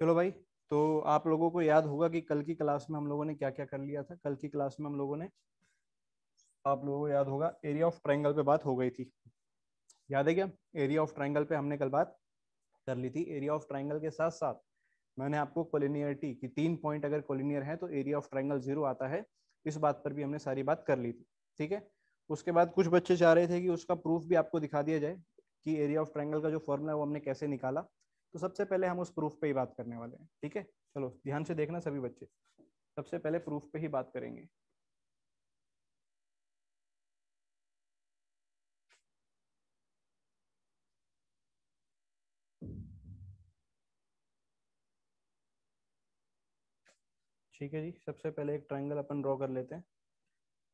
चलो भाई तो आप लोगों को याद होगा कि कल की क्लास में हम लोगों ने क्या क्या कर लिया था कल की क्लास में हम लोगों ने आप लोगों को याद होगा एरिया ऑफ ट्राइंगल पे बात हो गई थी याद है क्या एरिया ऑफ ट्राइंगल पे हमने कल बात कर ली थी एरिया ऑफ ट्राइंगल के साथ साथ मैंने आपको कोलिनियरिटी की तीन पॉइंट अगर कोलिनियर है तो एरिया ऑफ ट्राइंगल जीरो आता है इस बात पर भी हमने सारी बात कर ली थी ठीक है उसके बाद कुछ बच्चे चाह रहे थे कि उसका प्रूफ भी आपको दिखा दिया जाए कि एरिया ऑफ ट्राइंगल का जो फॉर्मूला है वो हमने कैसे निकाला तो सबसे पहले हम उस प्रूफ पे ही बात करने वाले हैं ठीक है चलो ध्यान से देखना सभी बच्चे सबसे पहले प्रूफ पे ही बात करेंगे ठीक है जी सबसे पहले एक ट्रायंगल अपन ड्रॉ कर लेते हैं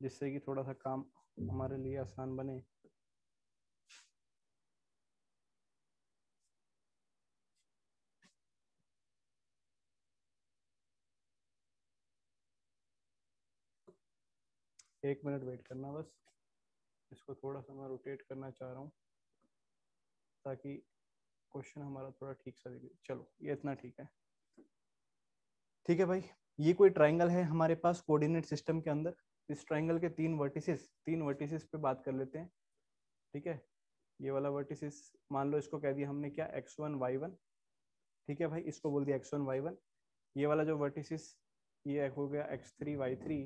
जिससे कि थोड़ा सा काम हमारे लिए आसान बने एक मिनट वेट करना बस इसको थोड़ा सा मैं रोटेट करना चाह रहा हूँ ताकि क्वेश्चन हमारा थोड़ा ठीक सा दिखे चलो ये इतना ठीक है ठीक है भाई ये कोई ट्राइंगल है हमारे पास कोऑर्डिनेट सिस्टम के अंदर इस ट्राइंगल के तीन वर्टिसेस तीन वर्टिसेस पे बात कर लेते हैं ठीक है ये वाला वर्टिसेस मान लो इसको कह दिया हमने क्या एक्स वन वाई वन ठीक है भाई इसको बोल दिया एक्स वन वाई वन ये वाला जो वर्टिसेस ये हो गया एक्स थ्री वाई थ्री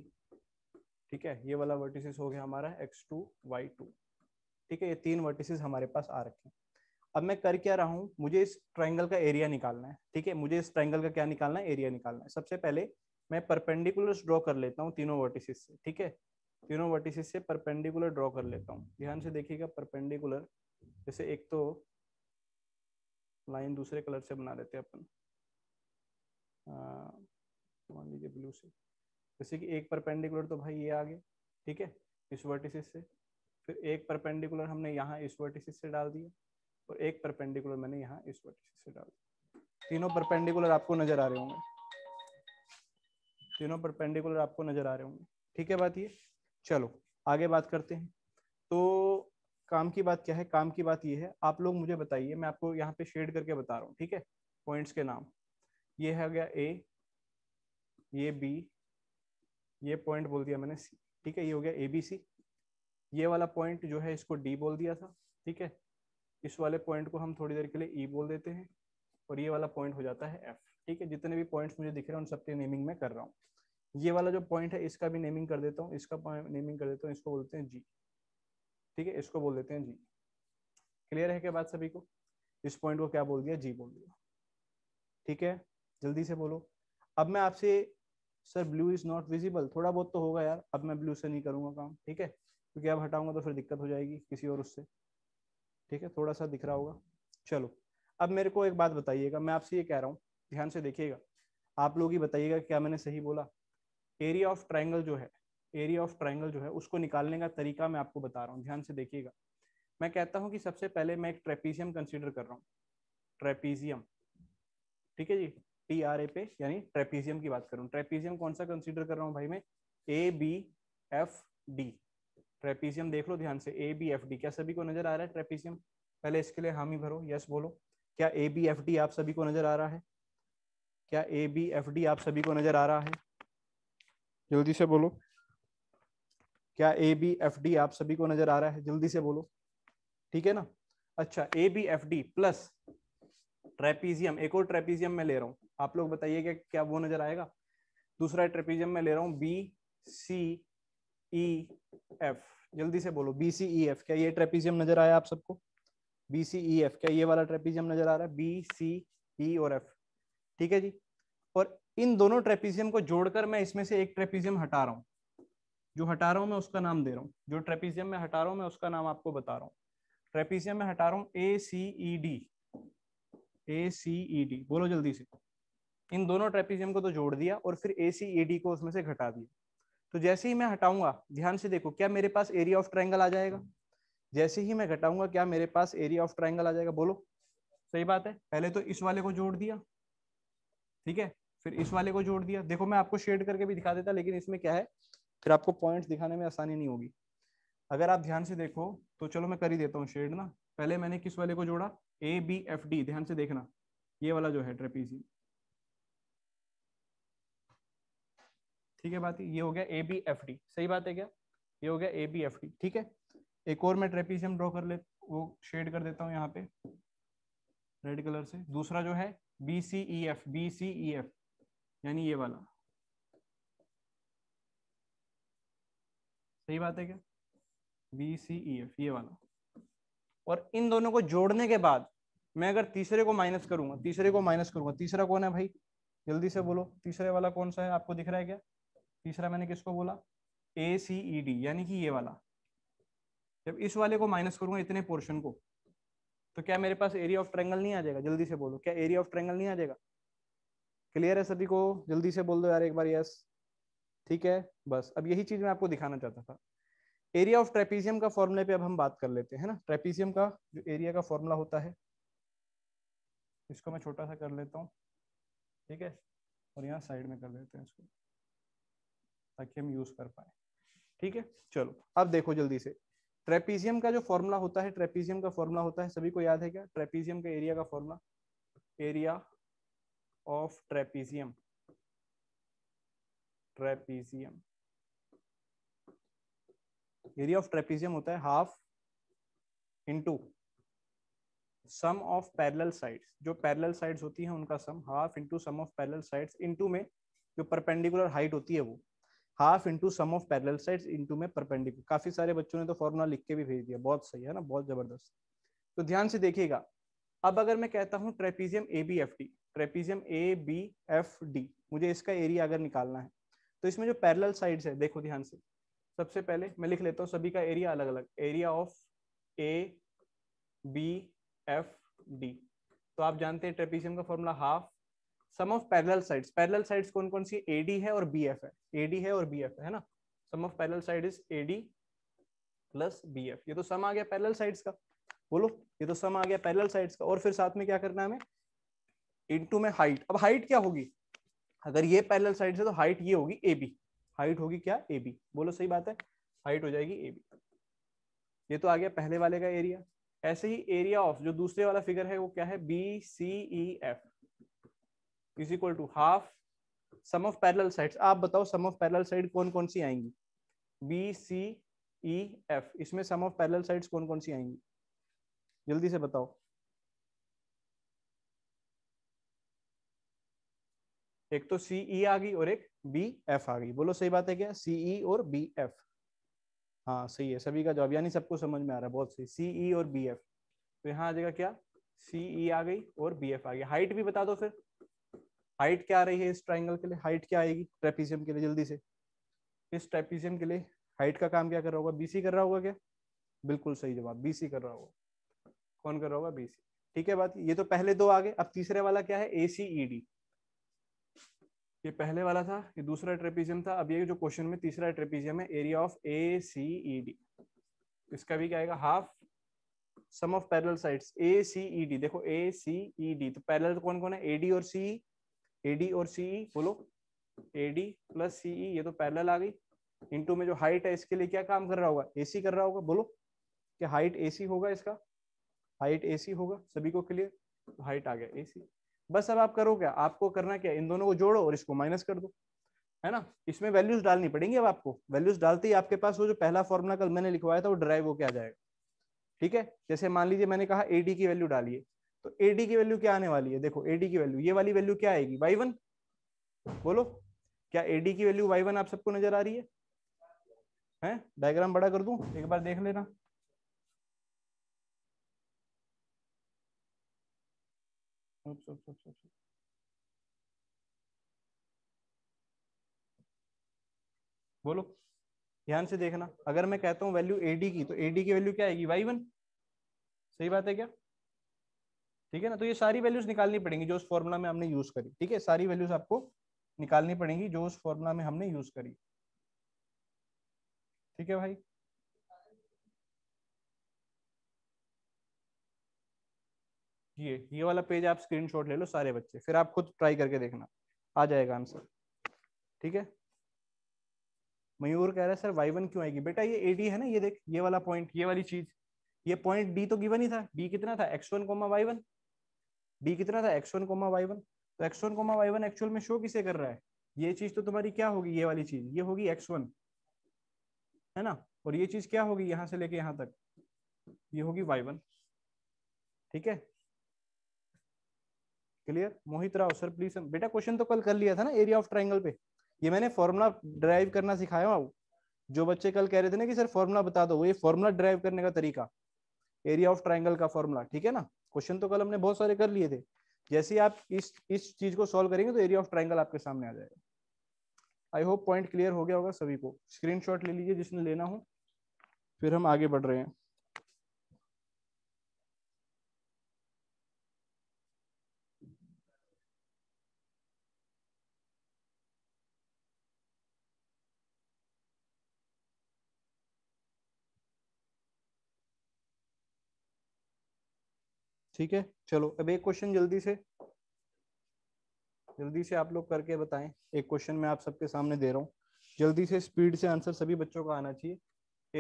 ठीक है ये वाला वर्टिसेस हो गया हमारा एक्स टू वाई टू ठीक है ये तीन वर्टिसेस हमारे पास आ रखे हैं अब मैं कर क्या रहा हूँ मुझे इस ट्राइंगल का एरिया निकालना है ठीक है मुझे इस ट्राइंगल का क्या निकालना है एरिया निकालना है सबसे पहले मैं परपेंडिकुलर ड्रॉ कर लेता हूँ तीनों वर्टिसेस से ठीक है तीनों वर्टिसेस से परपेंडिकुलर ड्रॉ कर लेता हूँ ध्यान से देखिएगा परपेंडिकुलर जैसे एक तो लाइन दूसरे कलर से बना देते हैं अपन मान लीजिए ब्लू से जैसे कि एक परपेंडिकुलर तो भाई ये आ गया ठीक है इस वर्टिसिस से फिर एक परपेंडिकुलर हमने यहाँ इस वर्टिसिस से डाल दिया और एक परपेंडिकुलर मैंने यहाँ इस वर्टिसिस से डाल दिया तीनों परपेंडिकुलर आपको नजर आ रहे होंगे तीनों परपेंडिकुलर आपको नजर आ रहे होंगे ठीक है बात ये चलो आगे बात करते हैं तो काम की बात क्या है काम की बात ये है आप लोग मुझे बताइए मैं आपको यहाँ पे शेड करके बता रहा हूँ ठीक है पॉइंट्स के नाम ये है गया ए ये बी ये पॉइंट बोल दिया मैंने सी ठीक है ये हो गया ए बी सी ये वाला पॉइंट जो है इसको डी बोल दिया था ठीक है इस वाले पॉइंट को हम थोड़ी देर के लिए ई e बोल देते हैं और ये वाला पॉइंट हो जाता है एफ ठीक है जितने भी पॉइंट्स मुझे दिख रहे हैं उन सबके नेमिंग में कर रहा हूँ ये वाला जो पॉइंट है इसका भी नेमिंग कर देता हूँ इसका नेमिंग कर देता हूँ इसको बोलते हैं जी ठीक है इसको बोल देते हैं जी क्लियर है क्या बात सभी को इस पॉइंट को क्या बोल दिया जी बोल दिया ठीक है जल्दी से बोलो अब मैं आपसे sir blue is not visible थोड़ा बहुत तो होगा यार अब मैं ब्लू से नहीं करूंगा काम ठीक है क्योंकि अब हटाऊंगा तो फिर दिक्कत हो जाएगी किसी और उससे ठीक है थोड़ा सा दिख रहा होगा चलो अब मेरे को एक बात बताइएगा मैं आपसे ये कह रहा हूँ ध्यान से देखिएगा आप लोग ही बताइएगा क्या मैंने सही बोला एरिया ऑफ ट्राइंगल जो है एरिया ऑफ ट्राइंगल जो है उसको निकालने का तरीका मैं आपको बता रहा हूँ ध्यान से देखिएगा मैं कहता हूँ कि सबसे पहले मैं एक ट्रेपीजियम कंसिडर कर रहा हूँ ट्रेपीजियम ठीक है जी टी आर ए पे यानी ट्रेपीजियम की बात करूं ट्रेपीजियम कौन सा कंसिडर कर रहा हूं भाई मैं A B F D trapezium देख लो ध्यान से ए बी एफ डी क्या सभी को नजर आ रहा है ट्रेपीजियम पहले इसके लिए हामी भरो यस बोलो क्या ए बी एफ डी आप सभी को नजर आ रहा है क्या ए बी एफ डी आप सभी को नजर आ रहा है जल्दी से बोलो क्या ए बी एफ डी आप सभी को नजर आ रहा है जल्दी से बोलो ठीक है ना अच्छा A B F D plus trapezium एक और ट्रेपीजियम में ले रहा हूँ आप लोग बताइए कि क्या वो नजर आएगा दूसरा ट्रेपीजियम में ले रहा हूँ बी सी ई एफ जल्दी से बोलो बी सी ई एफ क्या ये ट्रेपीजियम नजर आया आप सबको बी सी ई एफ क्या ये वाला ट्रेपीजियम नजर आ रहा है बी सी ई और एफ ठीक है जी और इन दोनों ट्रेपीजियम को जोड़कर मैं इसमें से एक ट्रेपीजियम हटा रहा हूँ जो हटा रहा हूँ मैं उसका नाम दे रहा हूँ जो ट्रेपीजियम में हटा रहा हूँ मैं उसका नाम आपको बता रहा हूँ ट्रेपीजियम में हटा रहा हूँ ए C E D A C E D बोलो जल्दी से इन दोनों ट्रेपिजियम को तो जोड़ दिया और फिर ए सी ए डी को उसमें से घटा दिया तो जैसे ही मैं हटाऊंगा ध्यान से देखो क्या मेरे पास एरिया ऑफ ट्राइंगल आ जाएगा जैसे ही मैं घटाऊंगा क्या मेरे पास एरिया ऑफ ट्राइंगल आ जाएगा बोलो सही बात है पहले तो इस वाले को जोड़ दिया ठीक है फिर इस वाले को जोड़ दिया देखो मैं आपको शेड करके भी दिखा देता लेकिन इसमें क्या है फिर आपको पॉइंट्स दिखाने में आसानी नहीं होगी अगर आप ध्यान से देखो तो चलो मैं कर ही देता हूँ शेड ना पहले मैंने किस वाले को जोड़ा ए बी एफ डी ध्यान से देखना ये वाला जो है ट्रेपीजियम ठीक है बात ये हो गया ए बी एफ डी सही बात है क्या ये हो गया ए बी एफ डी ठीक है एक और मैं ट्रेपीजियम ड्रॉ कर ले वो शेड कर देता हूँ यहाँ पे रेड कलर से दूसरा जो है B C E F B C E F यानी ये वाला सही बात है क्या बी सी ई एफ ये वाला और इन दोनों को जोड़ने के बाद मैं अगर तीसरे को माइनस करूंगा तीसरे को माइनस करूंगा तीसरा कौन है भाई जल्दी से बोलो तीसरे वाला कौन सा है आपको दिख रहा है क्या तीसरा मैंने किसको बोला ए सी ई डी यानी कि ये वाला जब इस वाले को माइनस करूंगा इतने पोर्शन को तो क्या मेरे पास एरिया ऑफ ट्रेंगल नहीं आ जाएगा जल्दी से बोलो क्या एरिया ऑफ ट्रेंगल नहीं आ जाएगा क्लियर है सभी को जल्दी से बोल दो यार एक बार यस ठीक है बस अब यही चीज मैं आपको दिखाना चाहता था एरिया ऑफ ट्रेपीजियम का फॉर्मूले पे अब हम बात कर लेते हैं ना ट्रेपीजियम का जो एरिया का फॉर्मूला होता है इसको मैं छोटा सा कर लेता हूँ ठीक है और यहाँ साइड में कर लेते हैं इसको ताकि हम यूज कर पाए ठीक है चलो अब देखो जल्दी से ट्रेपीजियम का जो फॉर्मूला होता है ट्रेपीजियम का फॉर्मूला होता है सभी को याद है क्या ट्रेपीजियम का एरिया का formula area of trapezium trapezium area of trapezium होता है half into sum of parallel sides जो पैरेलल साइड्स होती हैं उनका sum half into sum of parallel sides into में जो परपेंडिकुलर हाइट होती है वो half into sum of parallel sides into में परपेंडिकुलर काफी सारे बच्चों ने तो फॉर्मूला लिख के भी भेज दिया बहुत सही है ना बहुत जबरदस्त तो ध्यान से देखिएगा अब अगर मैं कहता हूँ trapezium A B F D trapezium A B F D मुझे इसका एरिया अगर निकालना है तो इसमें जो पैरेलल साइड्स है देखो ध्यान से सबसे पहले मैं लिख लेता हूँ सभी का एरिया अलग अलग area of A B F D तो आप जानते हैं ट्रेपीजियम का formula half sum of parallel sides parallel sides कौन कौन सी एडी है और बी एफ है एडी है और बी एफ है ना sum of parallel side is AD plus B F ये तो सम आ गया पैरेलल साइड्स का बोलो ये तो सम आ गया पैरेलल साइड्स का और फिर साथ में क्या करना है हमें इनटू में हाइट अब हाइट क्या होगी अगर ये पैरेलल साइड है तो हाइट ये होगी ए बी हाइट होगी क्या ए बी बोलो सही बात है हाइट हो जाएगी ए बी ये तो आ गया पहले वाले का एरिया ऐसे ही एरिया ऑफ जो दूसरे वाला फिगर है वो क्या है B C E F is equal to half sum of parallel sides आप बताओ सम ऑफ पैरेलल साइड कौन कौन सी आएंगी बी सी ई एफ इसमें सम ऑफ पैरेलल साइड्स कौन कौन सी आएंगी जल्दी से बताओ एक तो सी ई e आ गई और एक बी एफ आ गई बोलो सही बात है क्या सी ई e और बी एफ हाँ सही है सभी का जवाब यानी सबको समझ में आ रहा है बहुत सही सी ई e और बी एफ तो यहाँ आ जाएगा क्या सी ई आ गई और बी एफ आ गई हाइट भी बता दो फिर हाइट क्या आ रही है इस ट्राइंगल के लिए हाइट क्या आएगी ट्रेपीजियम के लिए जल्दी से इस ट्रेपीजियम के लिए हाइट का काम क्या कर रहा होगा बीसी कर रहा होगा क्या बिल्कुल सही जवाब बीसी कर रहा होगा कौन कर रहा होगा बीसी ठीक है बात ये तो पहले दो आ गए अब तीसरे वाला क्या है एसीईडी e ये पहले वाला था ये दूसरा ट्रेपीजियम था अब ये जो क्वेश्चन में तीसरा ट्रेपीजियम है area of A C E D इसका भी क्या आएगा half sum of parallel sides A C E D देखो ए सी ई डी तो पैरेलल कौन कौन है एडी और सी एडी और सीई e, बोलो एडी प्लस सीई ये तो पैरेलल आ गई इंटू में जो हाइट है इसके लिए क्या काम कर रहा होगा एसी कर रहा होगा बोलो कि हाइट एसी होगा इसका हाइट एसी होगा सभी को क्लियर हाइट तो आ गया एसी बस अब आप करो क्या आपको करना क्या इन दोनों को जोड़ो और इसको माइनस कर दो है ना इसमें वैल्यूज डालनी पड़ेंगी अब आपको वैल्यूज डालते ही आपके पास वो जो पहला फॉर्मूला कल मैंने लिखवाया था वो ड्राइव होके आ जाएगा ठीक है जैसे मान लीजिए मैंने कहा एडी की वैल्यू डालिए तो एडी की वैल्यू क्या आने वाली है देखो एडी की वैल्यू ये वाली वैल्यू क्या आएगी वाई वन बोलो क्या एडी की वैल्यू वाई वन आप सबको नजर आ रही है हैं डायग्राम बड़ा कर दूं एक बार देख लेना बोलो ध्यान से देखना अगर मैं कहता हूं वैल्यू एडी की तो एडी की वैल्यू क्या आएगी वाई वन सही बात है क्या ठीक है ना तो ये सारी वैल्यूज निकालनी पड़ेंगी जो उस फॉर्मूला में हमने यूज करी ठीक है सारी वैल्यूज आपको निकालनी पड़ेंगी जो उस फॉर्मूला में हमने यूज करी ठीक है भाई ये ये वाला पेज आप स्क्रीनशॉट ले लो सारे बच्चे फिर आप खुद ट्राई करके देखना आ जाएगा आंसर ठीक है मयूर कह रहा है सर वाई वन क्यों आएगी बेटा ये एडी है ना ये देख ये वाला पॉइंट ये वाली चीज ये पॉइंट डी तो गिवन ही था डी कितना था x one comma y one D कितना था x one comma y one तो x one comma y one actual में शो किसे कर रहा है ये चीज तो तुम्हारी क्या होगी ये वाली चीज ये होगी एक्स वन है ना और ये चीज क्या होगी यहां से लेके यहां तक ये होगी वाई वन ठीक है clear Mohit Rao sir please sir बेटा क्वेश्चन तो कल कर लिया था ना एरिया ऑफ ट्राइंगल पे ये मैंने फॉर्मुला ड्राइव करना सिखाया हूँ जो बच्चे कल कह रहे थे ना कि सर फॉर्मुला बता दो ये फॉर्मुला ड्राइव करने का तरीका एरिया ऑफ ट्राइंगल का फॉर्मुला ठीक है ना क्वेश्चन तो कल हमने बहुत सारे कर लिए थे जैसे आप इस इस चीज को सॉल्व करेंगे तो एरिया ऑफ ट्राइंगल आपके सामने आ जाएगा आई होप पॉइंट क्लियर हो गया होगा सभी को स्क्रीनशॉट ले लीजिए जिसने लेना हो फिर हम आगे बढ़ रहे हैं ठीक है चलो अब एक क्वेश्चन जल्दी से जल्दी से आप लोग करके बताएं एक क्वेश्चन मैं आप सबके सामने दे रहा हूँ जल्दी से स्पीड से आंसर सभी बच्चों का आना चाहिए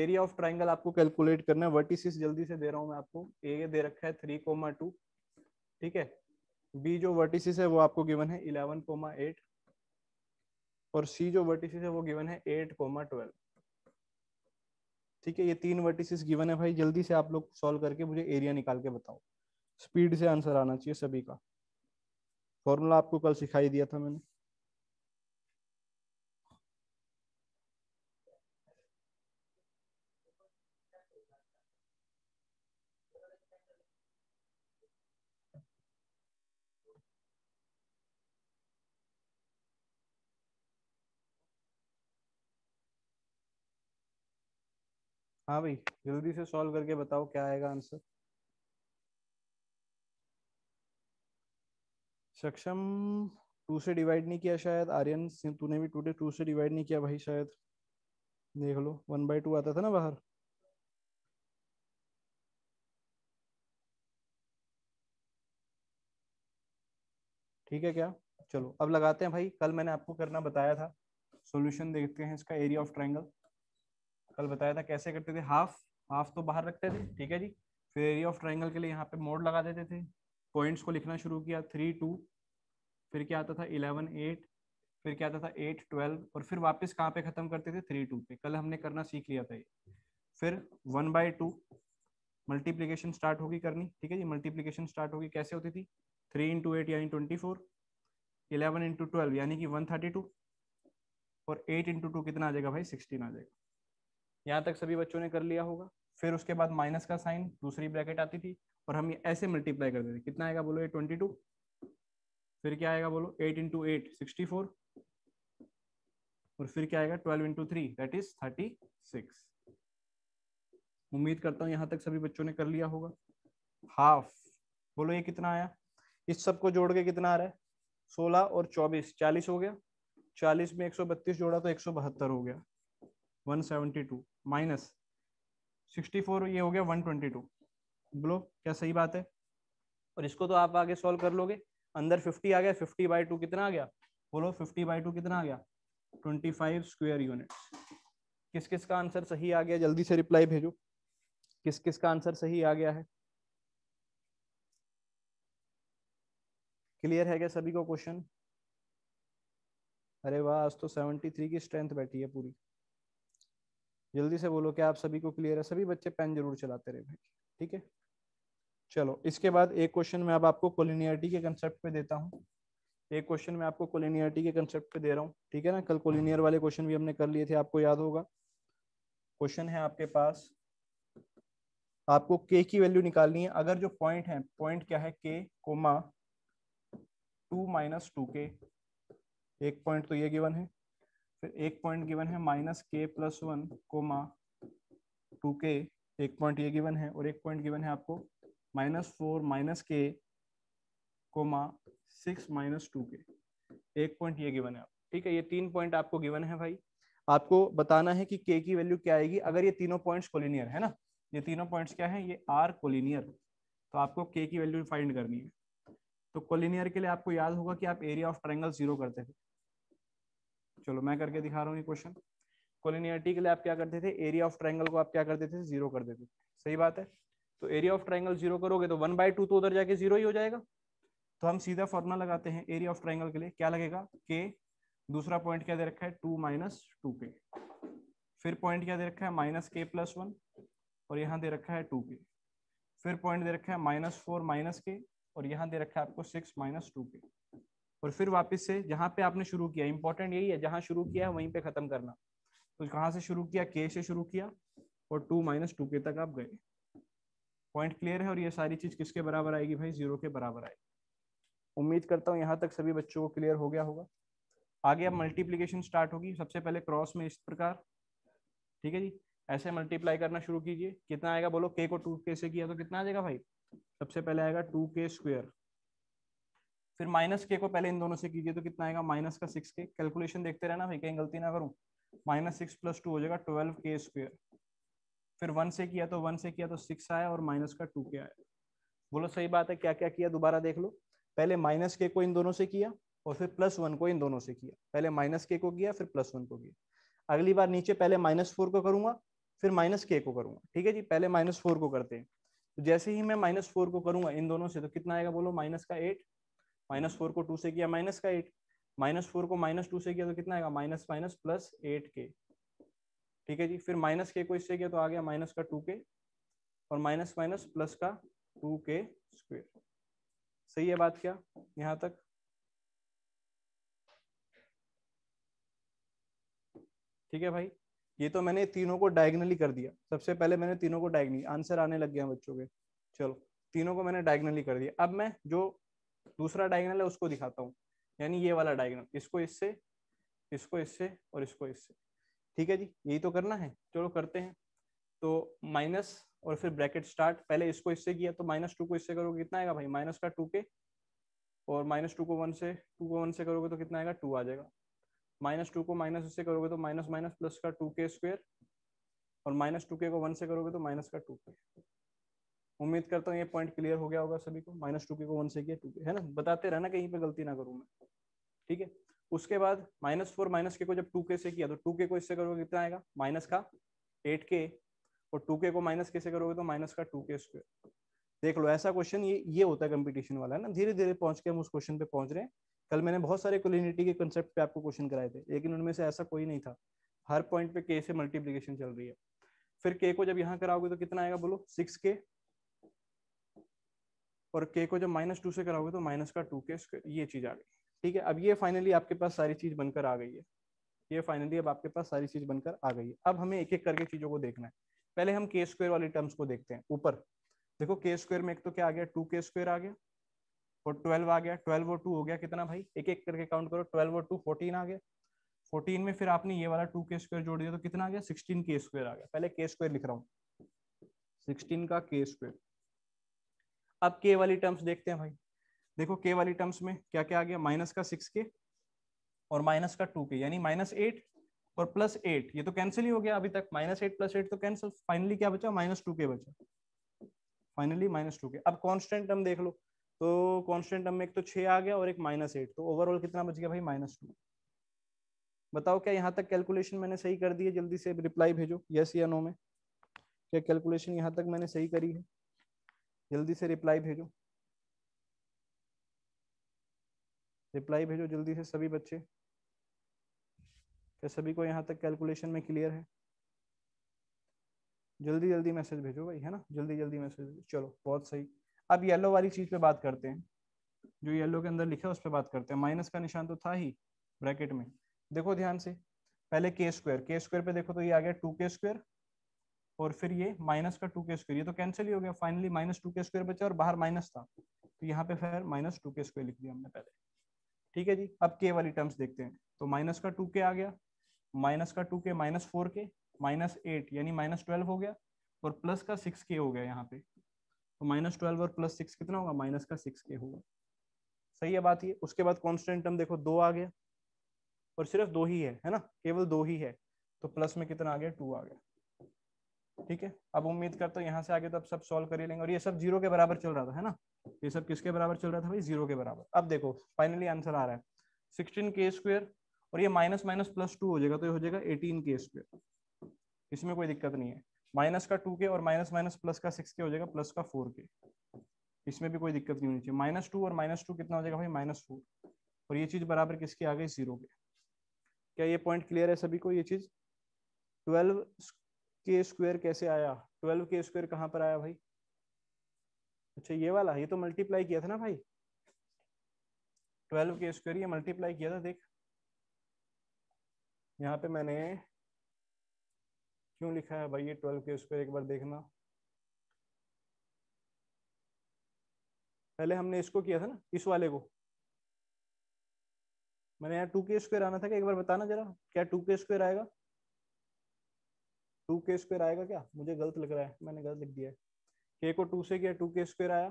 एरिया ऑफ ट्राइंगल आपको कैलकुलेट करना है वर्टिसिस जल्दी से दे रहा हूँ मैं आपको ए दे रखा है थ्री कोमा टू ठीक है बी जो वर्टिसिस है वो आपको गिवन है इलेवन कोमा एट और सी जो वर्टिसिस है वो गिवन है एट कोमा ट्वेल्व ठीक है ये तीन वर्टिसिस गिवन है भाई जल्दी से आप लोग सॉल्व करके मुझे एरिया निकाल के बताओ स्पीड से आंसर आना चाहिए सभी का फॉर्मूला आपको कल सिखाई दिया था मैंने हाँ भाई जल्दी से सॉल्व करके बताओ क्या आएगा आंसर सक्षम टू से डिवाइड नहीं किया शायद आर्यन तूने भी टूडे टू से डिवाइड नहीं किया भाई शायद देख लो वन बाई टू आता था ना बाहर ठीक है क्या चलो अब लगाते हैं भाई कल मैंने आपको करना बताया था सॉल्यूशन देखते हैं इसका एरिया ऑफ ट्रायंगल कल बताया था कैसे करते थे हाफ हाफ तो बाहर रखते थे ठीक है जी फिर एरिया ऑफ ट्रायंगल के लिए यहाँ पे मोड लगा देते थे पॉइंट्स को लिखना शुरू किया थ्री टू फिर क्या आता था इलेवन एट फिर क्या आता था एट ट्वेल्व और फिर वापस कहाँ पे ख़त्म करते थे थ्री टू पे कल हमने करना सीख लिया था ये फिर one by two multiplication start होगी करनी ठीक है जी मल्टीप्लीकेशन स्टार्ट होगी कैसे होती थी थ्री इंटू एट यानी twenty four eleven into twelve यानी कि वन थर्टी टू और एट इंटू टू कितना आ जाएगा भाई सिक्सटीन आ जाएगा यहाँ तक सभी बच्चों ने कर लिया होगा फिर उसके बाद माइनस का साइन दूसरी ब्रैकेट आती थी और हम ये ऐसे मल्टीप्लाई कर देते कितना आएगा बोलो ये ट्वेंटी टू फिर क्या आएगा बोलो eight into eight sixty four और फिर क्या आएगा twelve into three that is thirty six उम्मीद करता हूँ यहाँ तक सभी बच्चों ने कर लिया होगा हाफ बोलो ये कितना आया इस सब को जोड़ के कितना आ रहा है सोलह और चौबीस चालीस हो गया चालीस में एक सौ बत्तीस जोड़ा तो एक सौ बहत्तर हो गया one seventy two minus sixty four ये हो गया वन ट्वेंटी टू बोलो क्या सही बात है और इसको तो आप आगे सॉल्व कर लोगे अंदर फिफ्टी आ गया फिफ्टी बाई टू कितना आ गया बोलो फिफ्टी बाई टू कितना आ गया ट्वेंटी फाइव स्क्वेयर यूनिट किस किस का आंसर सही आ गया जल्दी से रिप्लाई भेजो किस किस का आंसर सही आ गया है क्लियर है क्या सभी को क्वेश्चन अरे वाह आज तो सेवेंटी थ्री की स्ट्रेंथ बैठी है पूरी जल्दी से बोलो क्या आप सभी को क्लियर है सभी बच्चे पेन जरूर चलाते रहे भाई ठीक है चलो इसके बाद एक क्वेश्चन मैं अब आपको कोलिनियरिटी के कंसेप्ट पे देता हूँ एक क्वेश्चन मैं आपको कोलिनियरिटी के कंसेप्ट पे दे रहा हूँ ठीक है ना कल कोलिनियर वाले क्वेश्चन भी हमने कर लिए थे आपको याद होगा क्वेश्चन है आपके पास आपको के की वैल्यू निकालनी है अगर जो पॉइंट है पॉइंट क्या है के comma two minus two k एक पॉइंट तो ये गिवन है फिर एक पॉइंट गिवन है minus k plus one comma two k एक पॉइंट ये गिवन है और एक पॉइंट गिवन है आपको minus four minus k comma six minus two k एक पॉइंट ये गिवन है आप ठीक है ये तीन पॉइंट आपको गिवन है भाई आपको बताना है कि के की वैल्यू क्या आएगी अगर ये तीनों पॉइंट्स कोलिनियर है ना ये तीनों पॉइंट्स क्या है ये आर कोलिनियर तो आपको के की वैल्यू फाइंड करनी है तो कोलिनियर के लिए आपको याद होगा कि आप एरिया ऑफ ट्रैंगल जीरो करते थे चलो मैं करके दिखा रहा हूँ ये क्वेश्चन कोलिनियरिटी के लिए आप क्या करते थे एरिया ऑफ ट्रैंगल को आप क्या करते थे जीरो कर देते थे सही बात है तो एरिया ऑफ ट्राइंगल जीरो करोगे तो वन बाय टू तो उधर जाके जीरो ही हो जाएगा तो हम सीधा फॉर्मुला लगाते हैं एरिया ऑफ ट्राइंगल के लिए क्या लगेगा के दूसरा पॉइंट क्या दे रखा है टू माइनस टू के फिर पॉइंट क्या दे रखा है माइनस के प्लस वन और यहाँ दे रखा है टू के फिर पॉइंट दे रखा है माइनस फोर माइनस के और यहाँ दे रखा है आपको सिक्स माइनस टू के और फिर वापस से जहाँ पे आपने शुरू किया इंपॉर्टेंट यही है जहाँ शुरू किया है वहीं पे खत्म करना तो कहाँ से शुरू किया के से शुरू किया और टू माइनस टू के तक आप गए पॉइंट क्लियर है और ये सारी चीज किसके बराबर आएगी भाई जीरो के बराबर आएगी उम्मीद करता हूँ यहाँ तक सभी बच्चों को क्लियर हो गया होगा आगे अब मल्टीप्लीकेशन स्टार्ट होगी सबसे पहले क्रॉस में इस प्रकार ठीक है जी ऐसे मल्टीप्लाई करना शुरू कीजिए कितना आएगा बोलो के को टू के से किया तो कितना आ जाएगा भाई सबसे पहले आएगा टू के स्क्वेयर फिर माइनस के को पहले इन दोनों से कीजिए तो कितना आएगा माइनस का सिक्स के कैलकुलेशन देखते रहना भाई कहीं गलती ना करूँ माइनस सिक्स प्लस टू हो जाएगा ट्वेल्व के स्क्वेयर फिर वन से किया तो वन से किया तो सिक्स आया और माइनस का टू के आया बोलो सही बात है क्या क्या किया दोबारा देख लो पहले माइनस के को इन दोनों से किया और फिर प्लस वन को इन दोनों से किया पहले माइनस के को किया फिर प्लस वन को किया अगली बार नीचे पहले माइनस फोर को करूंगा फिर माइनस के को करूंगा ठीक है जी पहले माइनस फोर को करते हैं तो जैसे ही मैं माइनस फोर को करूंगा इन दोनों से तो कितना आएगा बोलो माइनस का एट माइनस फोर को टू से किया माइनस का एट माइनस फोर को माइनस टू से किया तो कितना आएगा माइनस माइनस प्लस एट के ठीक है जी फिर माइनस के को इससे किया तो आ गया माइनस का टू के और माइनस माइनस प्लस का टू के स्क्वेयर सही है बात क्या यहाँ तक ठीक है भाई ये तो मैंने तीनों को डायगनली कर दिया सबसे पहले मैंने तीनों को डायगनली आंसर आने लग गया बच्चों के चलो तीनों को मैंने डायगनली कर दिया अब मैं जो दूसरा डायगनल है उसको दिखाता हूँ यानी ये वाला डायगनल इसको इससे इसको इससे और इसको इससे ठीक है जी यही तो करना है चलो करते हैं तो माइनस और फिर ब्रैकेट स्टार्ट पहले इसको इससे किया तो माइनस टू को इससे करोगे कितना आएगा भाई माइनस का टू के और माइनस टू को वन से टू को वन से करोगे तो कितना आएगा टू आ जाएगा माइनस टू को माइनस इससे करोगे तो माइनस माइनस प्लस का टू के स्क्वेयर और माइनस टू के को वन से करोगे तो माइनस का टू के उम्मीद करता हूँ ये पॉइंट क्लियर हो गया होगा सभी को माइनस टू के को वन से किया टू के है ना बताते रहना कहीं पर गलती ना करूँ मैं ठीक है उसके बाद माइनस फोर माइनस के को जब टू के से किया तो टू के को इससे करोगे कितना आएगा माइनस का एट के और टू के को माइनस के से करोगे तो माइनस का टू के स्क्वायर देख लो ऐसा क्वेश्चन ये ये होता है कंपटीशन वाला है ना धीरे धीरे पहुंच के हम उस क्वेश्चन पे पहुंच रहे हैं कल मैंने बहुत सारे कोलिनिटी के कंसेप्ट पे आपको क्वेश्चन कराए थे लेकिन उनमें से ऐसा कोई नहीं था हर पॉइंट पे के से मल्टीप्लीकेशन चल रही है फिर के को जब यहाँ कराओगे तो कितना आएगा बोलो सिक्स के और के को जब माइनस टू से कराओगे तो माइनस का टू के ये चीज आ गई ठीक है अब ये फाइनली आपके पास सारी चीज बनकर आ गई है ये फाइनली अब आपके पास सारी चीज बनकर आ गई है अब हमें एक एक करके चीजों को देखना है पहले हम के स्क्वेयर वाली टर्म्स को देखते हैं ऊपर देखो के स्क्वेयर में एक तो क्या आ गया टू के स्क्वेयर आ गया और ट्वेल्व आ गया ट्वेल्व और टू हो गया कितना भाई एक एक करके काउंट करो ट्वेल्व और टू फोर्टीन आ गया फोर्टीन में फिर आपने ये वाला टू के स्क्वेयर जोड़ दिया तो कितना आ गया सिक्सटीन के स्क्वेयर आ गया पहले के स्क्वेयर लिख रहा हूँ सिक्सटीन का के स्क्वेयर अब के वाली टर्म्स देखते हैं भाई देखो के वाली टर्म्स में क्या क्या आ गया माइनस का सिक्स के और माइनस का टू के यानी माइनस एट और प्लस एट ये तो कैंसिल ही हो गया अभी तक माइनस एट प्लस एट तो कैंसिल फाइनली क्या बचा माइनस टू के बचा फाइनली माइनस टू के अब कॉन्स्टेंट टर्म देख लो तो कॉन्स्टेंट टर्म में एक तो छः आ गया और एक माइनस एट तो ओवरऑल कितना बच गया भाई माइनस टू बताओ क्या यहाँ तक कैलकुलेशन मैंने सही कर दी है जल्दी से रिप्लाई भेजो यस या नो में क्या कैलकुलेशन यहाँ तक मैंने सही करी है जल्दी से रिप्लाई भेजो रिप्लाई भेजो जल्दी से सभी बच्चे क्या सभी को यहाँ तक कैलकुलेशन में क्लियर है जल्दी जल्दी मैसेज भेजो भाई है ना जल्दी जल्दी मैसेज चलो बहुत सही अब येलो वाली चीज पे बात करते हैं जो येलो के अंदर लिखा है उस पर बात करते हैं माइनस का निशान तो था ही ब्रैकेट में देखो ध्यान से पहले के स्क्वायर के स्क्वायर पे देखो तो ये आ गया टू के स्क्वायर और फिर ये माइनस का टू के स्क्वायर ये तो कैंसिल ही हो गया finally minus two k square बचा और बाहर माइनस था तो यहाँ पे फिर माइनस टू के स्क्वायर लिख दिया हमने पहले ठीक है जी अब के वाली टर्म्स देखते हैं तो माइनस का टू के आ गया माइनस का टू के माइनस फोर के माइनस एट यानी माइनस ट्वेल्व हो गया और प्लस का सिक्स के हो गया यहाँ पे तो माइनस ट्वेल्व और प्लस सिक्स कितना होगा माइनस का सिक्स के होगा सही है बात ये उसके बाद कॉन्स्टेंट टर्म देखो दो आ गया और सिर्फ दो ही है है ना केवल दो ही है तो प्लस में कितना आ गया टू आ गया ठीक है अब उम्मीद करता हूँ यहाँ से आगे तो अब सब सॉल्व कर लेंगे और ये सब जीरो के बराबर चल रहा था है ना ये सब किसके बराबर चल रहा था भाई जीरो के बराबर अब देखो फाइनली आंसर आ रहा है सिक्सटीन के स्क्वेयर और ये माइनस माइनस प्लस टू हो जाएगा तो ये हो जाएगा एटीन के स्क्वेयर इसमें कोई दिक्कत नहीं है माइनस का टू के और माइनस माइनस प्लस का सिक्स के हो जाएगा प्लस का फोर के इसमें भी कोई दिक्कत नहीं होनी चाहिए माइनस टू और माइनस टू कितना हो जाएगा भाई माइनस फोर और ये चीज़ बराबर किसके आ गई जीरो के क्या ये पॉइंट क्लियर है सभी को ये चीज़ ट्वेल्व के स्क्वेयर कैसे आया ट्वेल्व के स्क्वेयर कहाँ पर आया भाई अच्छा ये वाला ये तो मल्टीप्लाई किया था ना भाई ट्वेल्व के स्क्वायर ये मल्टीप्लाई किया था देख यहाँ पे मैंने क्यों लिखा है भाई ये ट्वेल्व के स्क्वायर एक बार देखना पहले हमने इसको किया था ना इस वाले को मैंने यहाँ टू के स्क्वायर आना था क्या एक बार बताना जरा क्या टू के स्क्वायर आएगा टू के स्क्वायर आएगा क्या मुझे गलत लग रहा है मैंने गलत लिख दिया है के को टू से किया टू के स्क्वेयर आया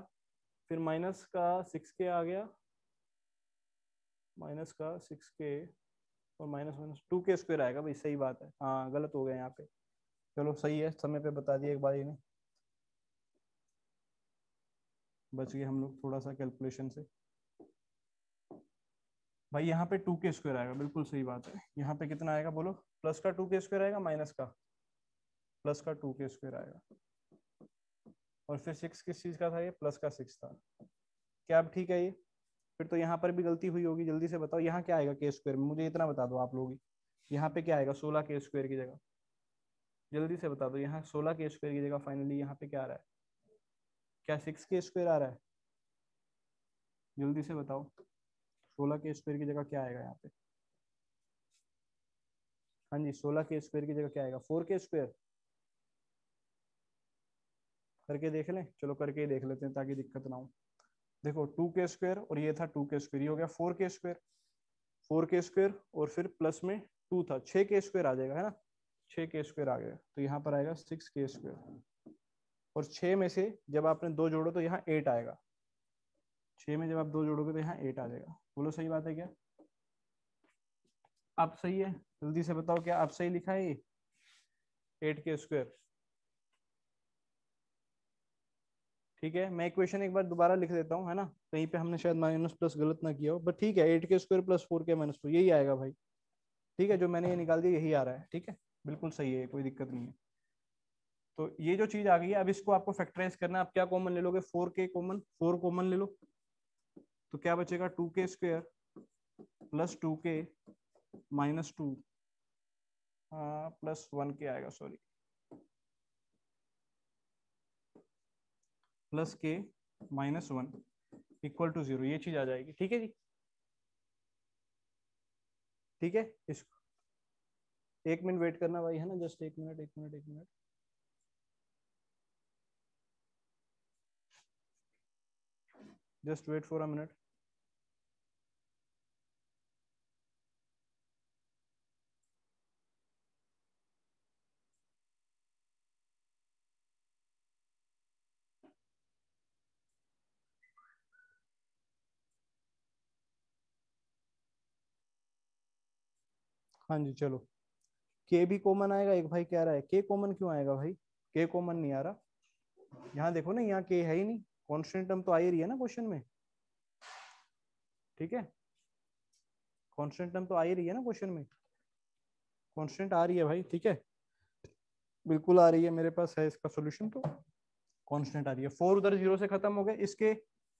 फिर माइनस का सिक्स के आ गया माइनस का सिक्स के और माइनस माइनस टू के स्क्वेयर आएगा भाई सही बात है हाँ गलत हो गया यहाँ पे चलो सही है समय पे बता दिया एक बार इन्हें बच गए हम लोग थोड़ा सा कैलकुलेशन से भाई यहाँ पे टू के स्क्वायर आएगा बिल्कुल सही बात है यहाँ पे कितना आएगा बोलो प्लस का टू के स्क्वायर आएगा माइनस का प्लस का टू के स्क्वायर आएगा और फिर सिक्स किस चीज़ का था ये प्लस का सिक्स था क्या अब ठीक है ये फिर तो यहाँ पर भी गलती हुई होगी जल्दी से बताओ यहाँ क्या आएगा के स्क्वायर में मुझे इतना बता दो आप लोग यहाँ पे क्या आएगा सोलह के स्क्वायर की जगह जल्दी से बता दो यहाँ सोलह के स्क्वायर की जगह फाइनली यहाँ पे क्या आ रहा है क्या सिक्स के स्क्वायर आ रहा है जल्दी से बताओ सोलह के स्क्वायर की जगह क्या आएगा यहाँ पे हाँ जी सोलह के स्क्वायर की जगह क्या आएगा फोर के स्क्वायर करके देख लें चलो करके ही देख लेते हैं ताकि दिक्कत ना हो देखो टू के स्क्वायर और ये था टू के स्क्वेयर ये हो गया फोर के स्क्वेयर फोर के स्क्वेयर और फिर प्लस में टू था छ के स्क्वेयर आ जाएगा है ना छ के स्क्वेयर आ गया तो यहाँ पर आएगा सिक्स के स्क्वायर और छ में से जब आपने दो जोड़ो तो यहाँ एट आएगा छ में जब आप दो जोड़ोगे तो यहाँ एट आ जाएगा बोलो सही बात है क्या आप सही है जल्दी से बताओ क्या आप सही लिखा है ये एट के स्क्वायर ठीक है मैं इक्वेशन एक बार दोबारा लिख देता हूँ है ना कहीं पे हमने शायद माइनस प्लस गलत ना किया हो बट ठीक है eight K square plus four के माइनस टू यही आएगा भाई ठीक है जो मैंने ये निकाल दिया यही आ रहा है ठीक है बिल्कुल सही है कोई दिक्कत नहीं है तो ये जो चीज आ गई है अब इसको आपको फैक्टराइज करना है आप क्या कॉमन ले लोगे फोर के कॉमन फोर कॉमन ले लो तो क्या बचेगा टू के स्क्वेयर प्लस टू के minus two plus one K आएगा sorry plus K minus one equal to zero ये चीज आ जाएगी ठीक है जी ठीक है इसको एक मिनट वेट करना भाई है ना जस्ट एक मिनट एक मिनट एक minute just wait for a minute हाँ जी चलो के भी कॉमन आएगा एक भाई कह रहा है के कॉमन क्यों आएगा भाई के कॉमन नहीं आ रहा यहाँ देखो ना यहाँ के है ही नहीं कॉन्स्टेंट टर्म तो आ ही रही है ना क्वेश्चन में ठीक है कॉन्स्टेंट टर्म तो आ ही रही है ना क्वेश्चन में कॉन्स्टेंट आ रही है भाई ठीक है बिल्कुल आ रही है मेरे पास है इसका सोल्यूशन तो कॉन्स्टेंट आ रही है फोर उधर जीरो से खत्म हो गए इसके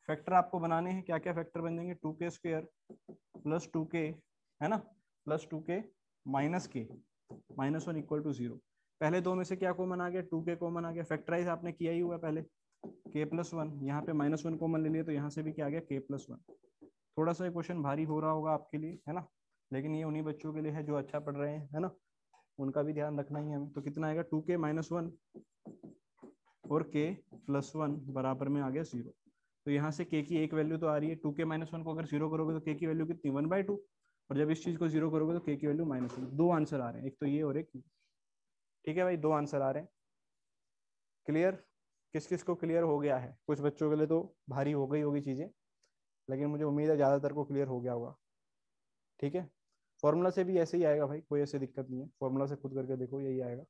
फैक्टर आपको बनाने हैं क्या क्या फैक्टर बन जाएंगे टू के स्क्वेयर प्लस टू के है ना प्लस टू के minus K minus one equal to zero पहले दो में से क्या कॉमन आ गया टू के कॉमन आ गया फैक्टराइज आपने किया ही हुआ पहले के प्लस वन यहाँ पे माइनस वन कॉमन ले लिया तो यहाँ से भी क्या आ गया के प्लस वन थोड़ा सा क्वेश्चन भारी हो रहा होगा आपके लिए है ना लेकिन ये उन्हीं बच्चों के लिए है जो अच्छा पढ़ रहे हैं है ना उनका भी ध्यान रखना ही हमें तो कितना आएगा टू के माइनस वन और के प्लस वन बराबर में आ गया जीरो तो यहाँ से के की एक वैल्यू तो आ रही है टू के माइनस वन को अगर जीरो करोगे तो के की वैल्यू कितनी वन बाई टू और जब इस चीज को जीरो करोगे तो के की वैल्यू माइनस दो आंसर आ रहे हैं एक तो ये और एक ठीक है भाई दो आंसर आ रहे हैं क्लियर किस किस को क्लियर हो गया है कुछ बच्चों के लिए तो भारी हो गई होगी चीजें लेकिन मुझे उम्मीद है ज्यादातर को क्लियर हो गया होगा ठीक है फॉर्मूला से भी ऐसे ही आएगा भाई कोई ऐसी दिक्कत नहीं है फॉर्मूला से खुद करके देखो यही आएगा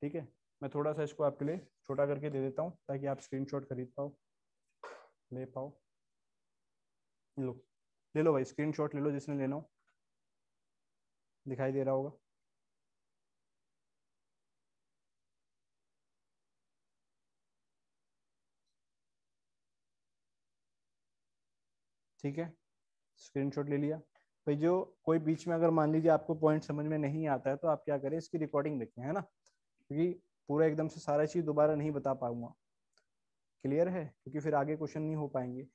ठीक है मैं थोड़ा सा इसको आपके लिए छोटा करके दे देता हूँ ताकि आप स्क्रीनशॉट खरीद पाओ ले पाओ लो ले लो भाई स्क्रीन ले लो जिसने लेना हो दिखाई दे रहा होगा ठीक है स्क्रीनशॉट ले लिया भाई जो कोई बीच में अगर मान लीजिए आपको पॉइंट समझ में नहीं आता है तो आप क्या करें इसकी रिकॉर्डिंग देखें है ना क्योंकि पूरा एकदम से सारा चीज़ दोबारा नहीं बता पाऊंगा क्लियर है क्योंकि फिर आगे क्वेश्चन नहीं हो पाएंगे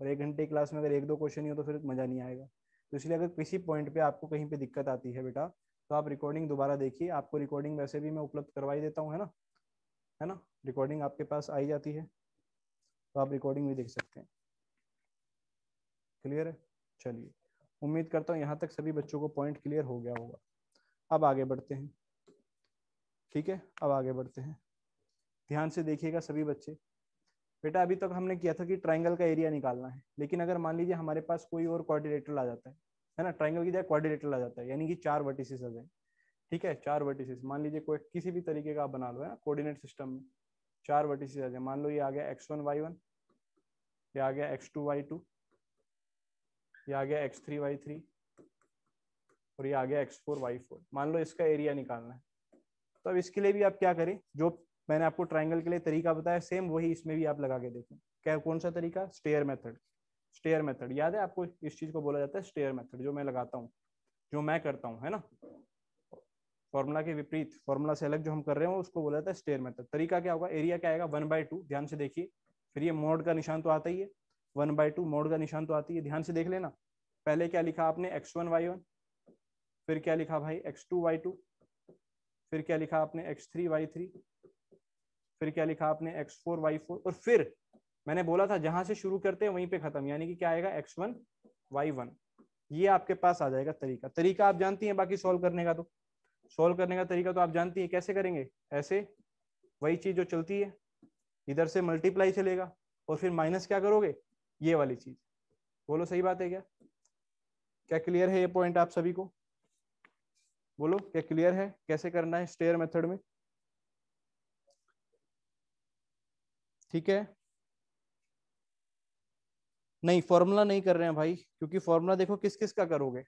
और एक घंटे की क्लास में अगर एक दो क्वेश्चन ही हो तो फिर मज़ा नहीं आएगा तो इसलिए अगर किसी पॉइंट पे आपको कहीं पे दिक्कत आती है बेटा तो आप रिकॉर्डिंग दोबारा देखिए आपको रिकॉर्डिंग वैसे भी मैं उपलब्ध करवाई देता हूँ है ना है ना रिकॉर्डिंग आपके पास आई जाती है तो आप रिकॉर्डिंग भी देख सकते हैं क्लियर है चलिए उम्मीद करता हूँ यहाँ तक सभी बच्चों को पॉइंट क्लियर हो गया होगा अब आगे बढ़ते हैं ठीक है अब आगे बढ़ते हैं ध्यान से देखिएगा सभी बच्चे बेटा अभी तक हमने किया था कि ट्राइंगल का एरिया निकालना है लेकिन अगर मान लीजिए हमारे पास कोई और कॉर्डिनेटर आ जाता है है ना ट्राइंगल की जगह क्वारिलेटरल आ जाता है यानी कि चार वर्टिसेस आ जाए ठीक है चार वर्टिसेस मान लीजिए कोई किसी भी तरीके का आप बना लो है ना कोऑर्डिनेट सिस्टम में चार वर्टिसेस आ जाए मान लो ये आ गया एक्स वन वाई वन ये आ गया एक्स टू वाई टू ये आ गया एक्स थ्री वाई थ्री और ये आ गया एक्स फोर वाई फोर मान लो इसका एरिया निकालना है तो अब इसके लिए भी आप क्या करें जो मैंने आपको ट्राइंगल के लिए तरीका बताया सेम वही इसमें भी आप लगा के देखें क्या कौन सा तरीका स्टेयर मेथड स्टेयर मेथड याद है आपको इस चीज को बोला जाता है स्टेयर मेथड जो मैं लगाता हूँ जो मैं करता हूँ है ना फॉर्मूला के विपरीत फॉर्मूला से अलग जो हम कर रहे हैं उसको बोला जाता है स्टेयर मेथड तरीका क्या होगा एरिया क्या आएगा वन बाय टू ध्यान से देखिए फिर ये मोड का निशान तो आता ही है वन बाय टू मोड का निशान तो आती है ध्यान से देख लेना पहले क्या लिखा आपने एक्स वन वाई वन फिर क्या लिखा भाई एक्स टू वाई टू फिर क्या लिखा आपने एक्स थ्री वाई थ्री फिर क्या लिखा आपने एक्स फोर वाई फोर और फिर मैंने बोला था जहां से शुरू करते हैं वहीं पे खत्म यानी कि क्या आएगा एक्स वन वाई वन ये आपके पास आ जाएगा तरीका तरीका आप जानती हैं बाकी सॉल्व करने का तो सॉल्व करने का तरीका तो आप जानती हैं कैसे करेंगे ऐसे वही चीज जो चलती है इधर से मल्टीप्लाई चलेगा और फिर माइनस क्या करोगे ये वाली चीज बोलो सही बात है क्या क्या क्लियर है ये पॉइंट आप सभी को बोलो क्या क्लियर है कैसे करना है स्टेयर मेथड में ठीक है नहीं फॉर्मूला नहीं कर रहे हैं भाई क्योंकि फॉर्मूला देखो किस किस का करोगे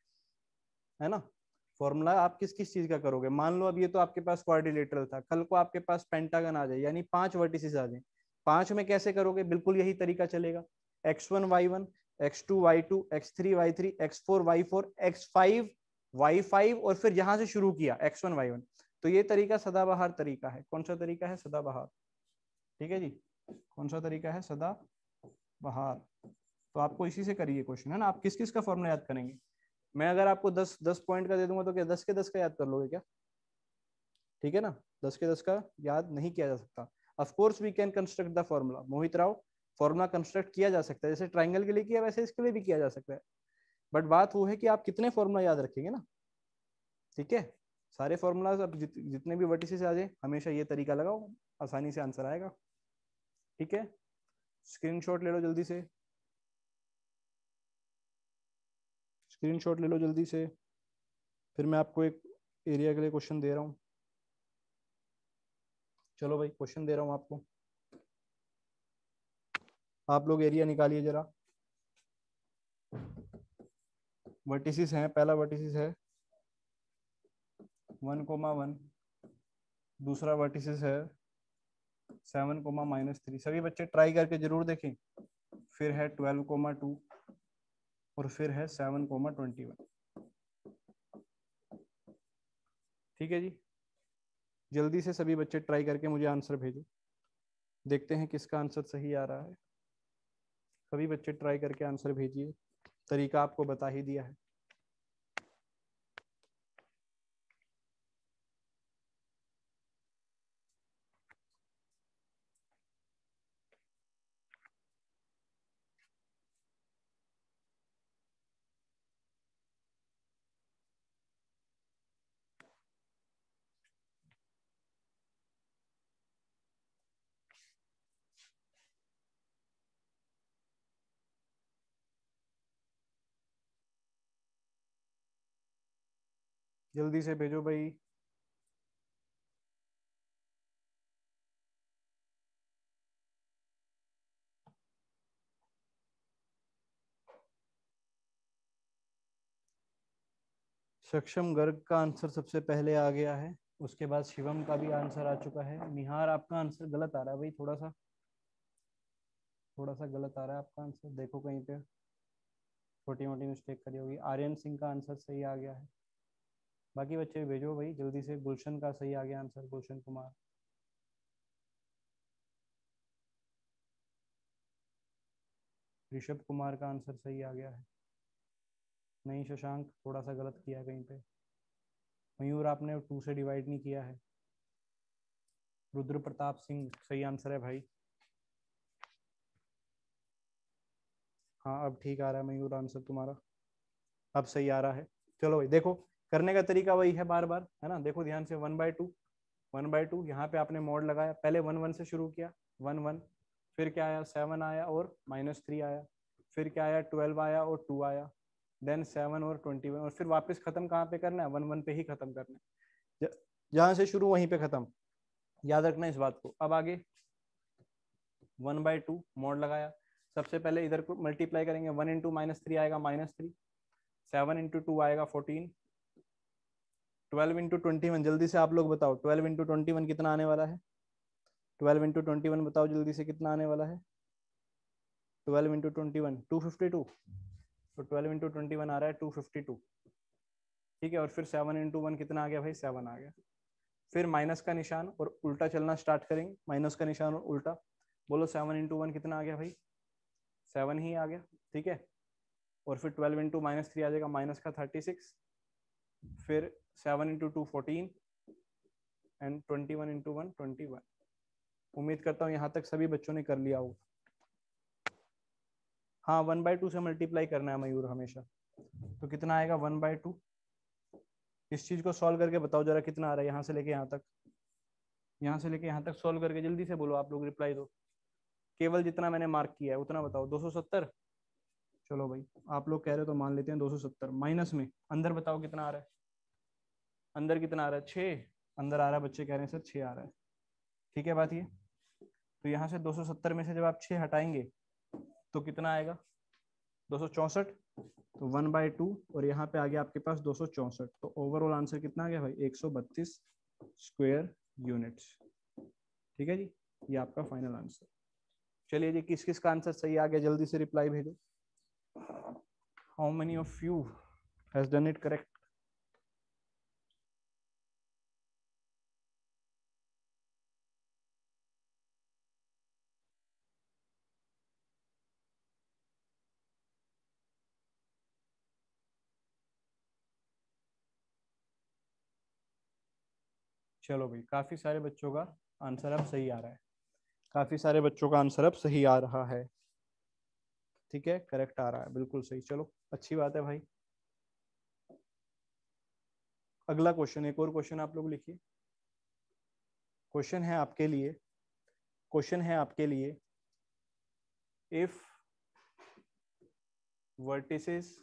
है ना फॉर्मूला आप किस किस चीज का करोगे मान लो अब ये तो आपके पास क्वार था कल को आपके पास पेंटागन आ जाए यानी पांच वर्टिसेस आ जाए पांच में कैसे करोगे बिल्कुल यही तरीका चलेगा X one Y one X two Y two X three Y three X four Y four X five Y five और फिर यहां से शुरू किया एक्स वन वाई वन तो ये तरीका सदाबहार तरीका है कौन सा तरीका है सदाबहार ठीक है जी कौन सा तरीका है सदा बहार तो आपको इसी से करिए क्वेश्चन है ना आप किस किस का फॉर्मूला याद करेंगे मैं अगर आपको दस दस पॉइंट का दे दूंगा तो क्या दस के दस का याद कर लोगे क्या ठीक है ना दस के दस का याद नहीं किया जा सकता of course we can construct the formula Mohit Rao formula construct किया जा सकता है जैसे ट्राइंगल के लिए किया वैसे इसके लिए भी किया जा सकता है बट बात वो है कि आप कितने फॉर्मूला याद रखेंगे ना ठीक है सारे फॉर्मूलाज आप जित, जितने भी वर्टिस आ जाए हमेशा ये तरीका लगाओ आसानी से आंसर आएगा ठीक है स्क्रीनशॉट ले लो जल्दी से स्क्रीनशॉट ले लो जल्दी से फिर मैं आपको एक एरिया के लिए क्वेश्चन दे रहा हूं चलो भाई क्वेश्चन दे रहा हूं आपको आप लोग एरिया निकालिए जरा वर्टिसेस हैं पहला वर्टिसेस है वन कोमा वन दूसरा वर्टिसेस है सेवन कोमा माइनस थ्री सभी बच्चे ट्राई करके जरूर देखें फिर है ट्वेल्व कोमा टू और फिर है सेवन कोमा ट्वेंटी वन ठीक है जी जल्दी से सभी बच्चे ट्राई करके मुझे आंसर भेजो देखते हैं किसका आंसर सही आ रहा है सभी बच्चे ट्राई करके आंसर भेजिए तरीका आपको बता ही दिया है जल्दी से भेजो भाई सक्षम गर्ग का आंसर सबसे पहले आ गया है उसके बाद शिवम का भी आंसर आ चुका है निहार आपका आंसर गलत आ रहा है भाई थोड़ा सा थोड़ा सा गलत आ रहा है आपका आंसर देखो कहीं पे छोटी मोटी मिस्टेक करी होगी आर्यन सिंह का आंसर सही आ गया है बाकी बच्चे भेजो भाई जल्दी से गुलशन का सही आ गया आंसर गुलशन कुमार ऋषभ कुमार का आंसर सही आ गया है नहीं शशांक थोड़ा सा गलत किया कहीं पे मयूर आपने टू से डिवाइड नहीं किया है रुद्र प्रताप सिंह सही आंसर है भाई हाँ अब ठीक आ रहा है मयूर आंसर तुम्हारा अब सही आ रहा है चलो भाई देखो करने का तरीका वही है बार बार है ना देखो ध्यान से one by two one by two यहाँ पे आपने मोड लगाया पहले वन वन से शुरू किया वन वन फिर क्या आया सेवन आया और माइनस थ्री आया फिर क्या आया ट्वेल्व आया और टू आया देन सेवन और ट्वेंटी वन और फिर वापस खत्म कहाँ पे करना है वन वन पे ही खत्म करना है जहां से शुरू वहीं पे खत्म याद रखना इस बात को अब आगे वन बाय टू मोड लगाया सबसे पहले इधर को मल्टीप्लाई करेंगे वन इंटू माइनस थ्री आएगा minus three seven into two आएगा fourteen twelve into twenty one जल्दी से आप लोग बताओ ट्वेल्व इंटू ट्वेंटी वन कितना आने वाला है ट्वेल्व इंटू ट्वेंटी वन बताओ जल्दी से कितना आने वाला है twelve into twenty one two fifty two तो ट्वेल्व इंटू ट्वेंटी वन आ रहा है टू फिफ्टी टू ठीक है और फिर सेवन इंटू वन कितना आ गया भाई सेवन आ गया फिर माइनस का निशान और उल्टा चलना स्टार्ट करेंगे माइनस का निशान और उल्टा बोलो सेवन इंटू वन कितना आ गया भाई सेवन ही आ गया ठीक है और फिर ट्वेल्व इंटू माइनस थ्री आ जाएगा माइनस का थर्टी सिक्स फिर seven into two fourteen and twenty one into one twenty one उम्मीद करता हूँ यहाँ तक सभी बच्चों ने कर लिया होगा हाँ वन बाई टू से मल्टीप्लाई करना है मयूर हमेशा तो कितना आएगा वन बाई टू इस चीज को सॉल्व करके बताओ जरा कितना आ रहा है यहाँ से लेके यहाँ तक यहाँ से लेके यहाँ तक सॉल्व करके जल्दी से बोलो आप लोग रिप्लाई दो केवल जितना मैंने मार्क किया है उतना बताओ 270 चलो भाई आप लोग कह रहे हो तो मान लेते हैं 270 माइनस में अंदर बताओ कितना आ रहा है अंदर कितना आ रहा है छः अंदर आ रहा है बच्चे कह रहे हैं सर छः आ रहा है ठीक है बात ये तो यहाँ से 270 में से जब आप छः हटाएंगे तो कितना आएगा दो तो वन बाय टू और यहाँ पे आ गया आपके पास दो तो ओवरऑल आंसर कितना आ गया भाई एक स्क्वेयर यूनिट्स ठीक है जी ये आपका फाइनल आंसर चलिए जी किस किस का आंसर सही आ गया जल्दी से रिप्लाई भेजो how many of you has done it correct चलो भाई काफ़ी सारे बच्चों का आंसर अब सही आ रहा है काफ़ी सारे बच्चों का आंसर अब सही आ रहा है ठीक है करेक्ट आ रहा है बिल्कुल सही चलो अच्छी बात है भाई अगला क्वेश्चन एक और क्वेश्चन आप लोग लिखिए क्वेश्चन है आपके लिए क्वेश्चन है आपके लिए if vertices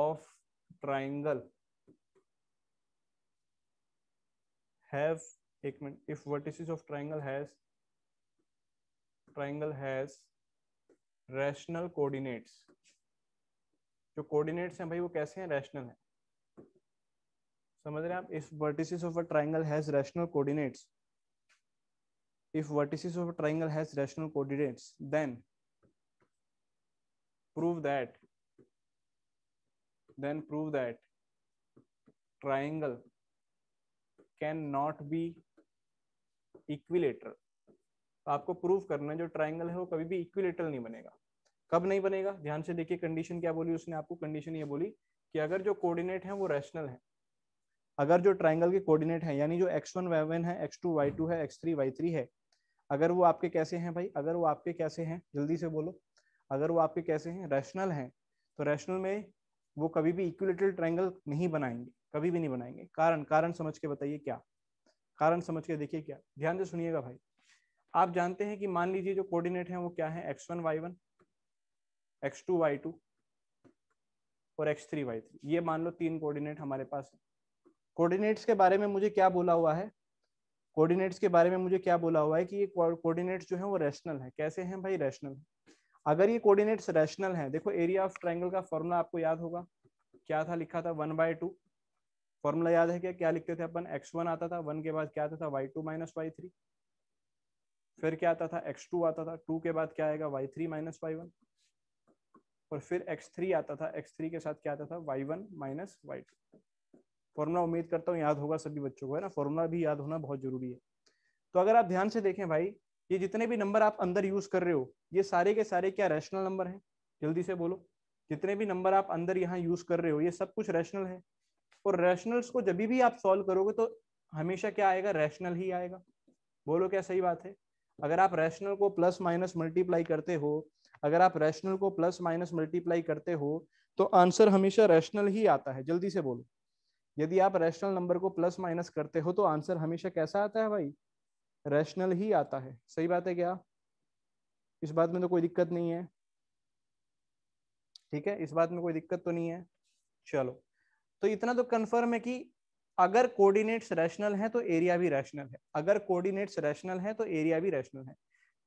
of triangle have एक मिनट if vertices of triangle has triangle has rational coordinates जो कोऑर्डिनेट्स हैं भाई वो कैसे हैं रैशनल हैं समझ रहे हैं आप if vertices of a triangle has rational coordinates if vertices of a triangle has rational coordinates then prove that then prove that triangle can not be equilateral तो आपको प्रूव करना है जो ट्राइंगल है वो कभी भी इक्विलेटर नहीं बनेगा कब नहीं बनेगा ध्यान से देखिए कंडीशन क्या बोली उसने आपको कंडीशन ये बोली कि अगर जो कोऑर्डिनेट है वो रैशनल है अगर जो ट्राइंगल के कोऑर्डिनेट है यानी जो एक्स वन वाई वन है एक्स टू वाई टू है एक्स थ्री वाई थ्री है अगर वो आपके कैसे हैं भाई अगर वो आपके कैसे हैं जल्दी से बोलो अगर वो आपके कैसे हैं रैशनल हैं तो रैशनल में वो कभी भी इक्विलेटरल ट्राइंगल नहीं बनाएंगे कभी भी नहीं बनाएंगे कारण कारण समझ के बताइए क्या कारण समझ के देखिए क्या ध्यान से सुनिएगा भाई आप जानते हैं कि मान लीजिए जो कोऑर्डिनेट है वो क्या है X one Y one X two Y two और एक्स थ्री वाई थ्री ये मान लो तीन कोऑर्डिनेट हमारे पास है कोऑर्डिनेट्स के बारे में मुझे क्या बोला हुआ है कोऑर्डिनेट्स के बारे में मुझे क्या बोला हुआ है कि ये कोऑर्डिनेट्स जो है वो रेशनल है कैसे हैं भाई रेशनल है अगर ये कोऑर्डिनेट्स रेशनल हैं देखो एरिया ऑफ ट्राइंगल का फॉर्मूला आपको याद होगा क्या था लिखा था वन बाय टू फॉर्मूला याद है क्या क्या लिखते थे अपन एक्स वन आता था वन के बाद क्या आता था Y two minus Y three फिर क्या आता था एक्स टू आता था टू के बाद क्या आएगा Y three minus Y one और फिर एक्स थ्री आता था एक्स थ्री के साथ क्या आता था Y one minus Y two formula उम्मीद करता हूँ याद होगा सभी बच्चों को है ना फॉर्मूला भी याद होना बहुत जरूरी है तो अगर आप ध्यान से देखें भाई ये जितने भी नंबर आप अंदर यूज कर रहे हो ये सारे के सारे क्या रैशनल नंबर है जल्दी से बोलो जितने भी नंबर आप अंदर यहाँ यूज कर रहे हो ये सब कुछ रैशनल है और रैशनल्स को जब भी आप सॉल्व करोगे तो हमेशा क्या आएगा रैशनल ही आएगा बोलो क्या सही बात है अगर आप रैशनल को प्लस माइनस मल्टीप्लाई करते हो अगर आप रैशनल को प्लस माइनस मल्टीप्लाई करते हो तो आंसर हमेशा रैशनल ही आता है जल्दी से बोलो यदि आप रैशनल नंबर को प्लस माइनस करते हो तो आंसर हमेशा कैसा आता है भाई रैशनल ही आता है सही बात है क्या इस बात में तो कोई दिक्कत नहीं है ठीक है इस बात में कोई दिक्कत तो नहीं है चलो तो इतना तो कन्फर्म है कि अगर कोऑर्डिनेट्स रैशनल है तो एरिया भी रैशनल है अगर कोऑर्डिनेट्स तो रैशनल है तो एरिया भी रैशनल है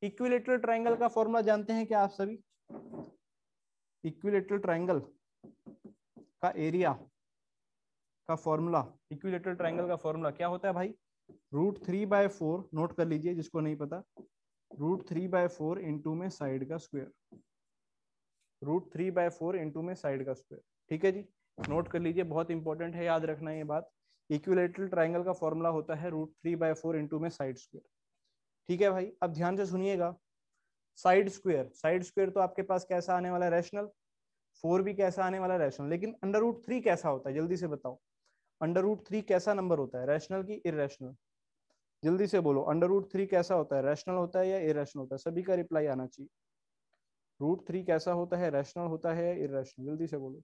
इक्विलेटरल ट्राइंगल का फॉर्मूला जानते हैं क्या आप सभी इक्विलेटरल ट्रायंगल का एरिया का फॉर्मूला इक्विलेटरल ट्राइंगल का फॉर्मूला क्या होता है भाई root three by four note कर लीजिए जिसको नहीं पता root three by four into में साइड का square root three by four into में साइड का स्क्वेयर ठीक है जी नोट कर लीजिए बहुत इंपॉर्टेंट है याद रखना ये बात इक्विलेटरल ट्राइंगल का फॉर्मूला होता है root three by four into में साइड स्क्वेयर ठीक है भाई अब ध्यान से सुनिएगा साइड स्क्वेयर साइड स्क्वेयर तो आपके पास कैसा आने वाला रैशनल फोर भी कैसा आने वाला रैशनल लेकिन अंडर रूट थ्री कैसा होता है जल्दी से बताओ अंडर रूट थ्री कैसा नंबर होता है रैशनल की इरेशनल जल्दी से बोलो अंडर रूट थ्री कैसा होता है रैशनल होता है या इरेशनल होता है सभी का रिप्लाई आना चाहिए रूट थ्री कैसा होता है रैशनल होता है या इरेशनल जल्दी से बोलो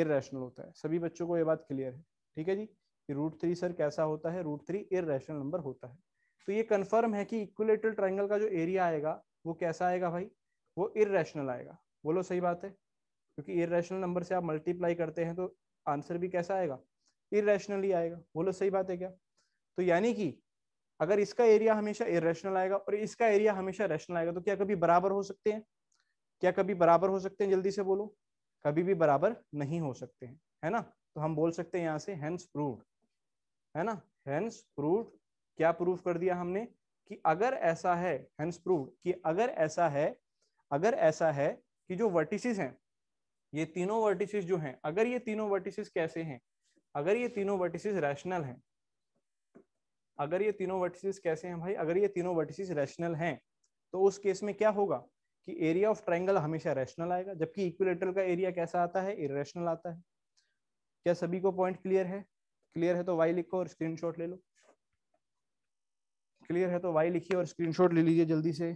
इेशनल होता है सभी बच्चों को ये बात क्लियर है ठीक है जी कि रूट थ्री सर कैसा होता है रूट थ्री इरेशनल नंबर होता है तो ये कन्फर्म है कि इक्वलेटरल ट्राइंगल का जो एरिया आएगा वो कैसा आएगा भाई वो इरेशनल आएगा बोलो सही बात है क्योंकि इरेशनल नंबर से आप मल्टीप्लाई करते हैं तो आंसर भी कैसा आएगा इेशनल ही आएगा बोलो सही बात है क्या तो यानी कि अगर इसका एरिया हमेशा इेशनल आएगा और इसका एरिया हमेशा रेशनल आएगा तो क्या कभी बराबर हो सकते हैं क्या कभी बराबर हो सकते हैं जल्दी से बोलो कभी भी बराबर नहीं हो सकते हैं है ना तो हम बोल सकते हैं यहाँ से हैंस प्रूव्ड है ना हैंस प्रूव्ड क्या प्रूव कर दिया हमने कि अगर ऐसा है हैंस प्रूव्ड कि अगर ऐसा है अगर ऐसा है कि जो वर्टिसेस हैं ये तीनों वर्टिसेस जो हैं अगर ये तीनों वर्टिसेस कैसे हैं अगर ये तीनों वर्टिसेस रैशनल हैं अगर ये तीनों वर्टिसेस कैसे हैं भाई अगर ये तीनों वर्टिसेस रैशनल हैं तो उस केस में क्या होगा कि एरिया ऑफ ट्राइंगल हमेशा रेशनल आएगा जबकि इक्विलेटरल का एरिया कैसा आता है इरेशनल आता है क्या सभी को पॉइंट क्लियर है क्लियर है तो वाई लिखो और स्क्रीनशॉट ले लो क्लियर है तो वाई लिखिए और स्क्रीनशॉट ले लीजिए जल्दी से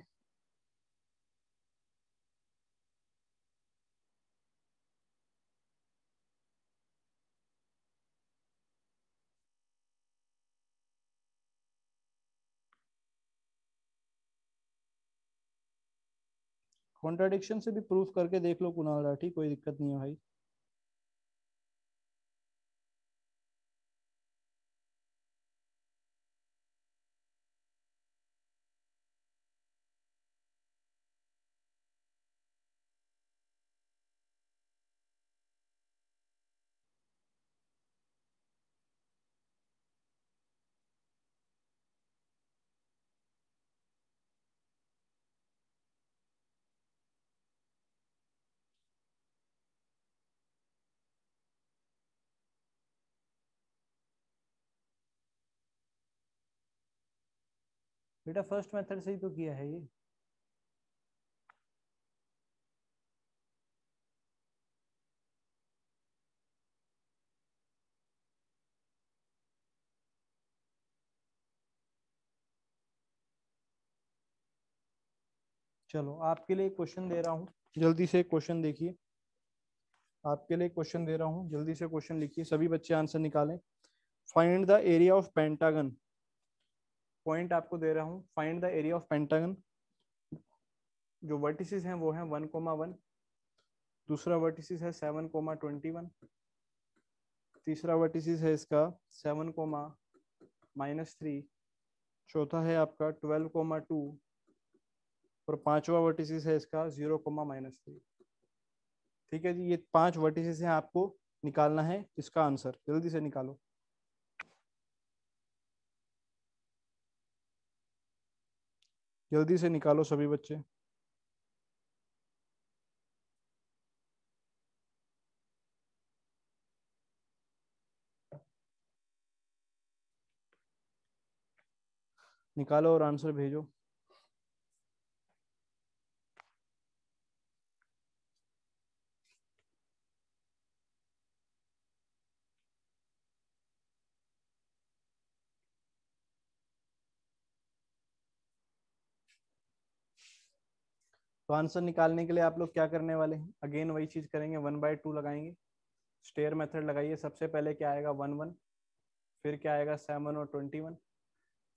कॉन्ट्राडिक्शन से भी प्रूफ करके देख लो कुणाल राठी कोई दिक्कत नहीं है भाई बेटा फर्स्ट मेथड से ही तो किया है ये चलो आपके लिए क्वेश्चन दे रहा हूँ जल्दी से क्वेश्चन देखिए आपके लिए क्वेश्चन दे रहा हूँ जल्दी से क्वेश्चन लिखिए सभी बच्चे आंसर निकालें find the area of pentagon point आपको दे रहा हूँ find the area of pentagon जो वर्टिसेस हैं वो हैं वन कोमा वन दूसरा वर्टिसेस है सेवन कोमा ट्वेंटी वन तीसरा वर्टिसेस है इसका सेवन कोमा माइनस थ्री चौथा है आपका ट्वेल्व कोमा टू और पांचवा वर्टिसेस है इसका जीरो कोमा माइनस थ्री ठीक है जी ये पांच वर्टिसेस हैं आपको निकालना है इसका आंसर जल्दी से निकालो जल्दी से निकालो सभी बच्चे निकालो और आंसर भेजो तो आंसर निकालने के लिए आप लोग क्या करने वाले हैं अगेन वही चीज करेंगे वन बाय टू लगाएंगे स्टेयर मेथड लगाइए सबसे पहले क्या आएगा वन वन फिर क्या आएगा सेवन और ट्वेंटी वन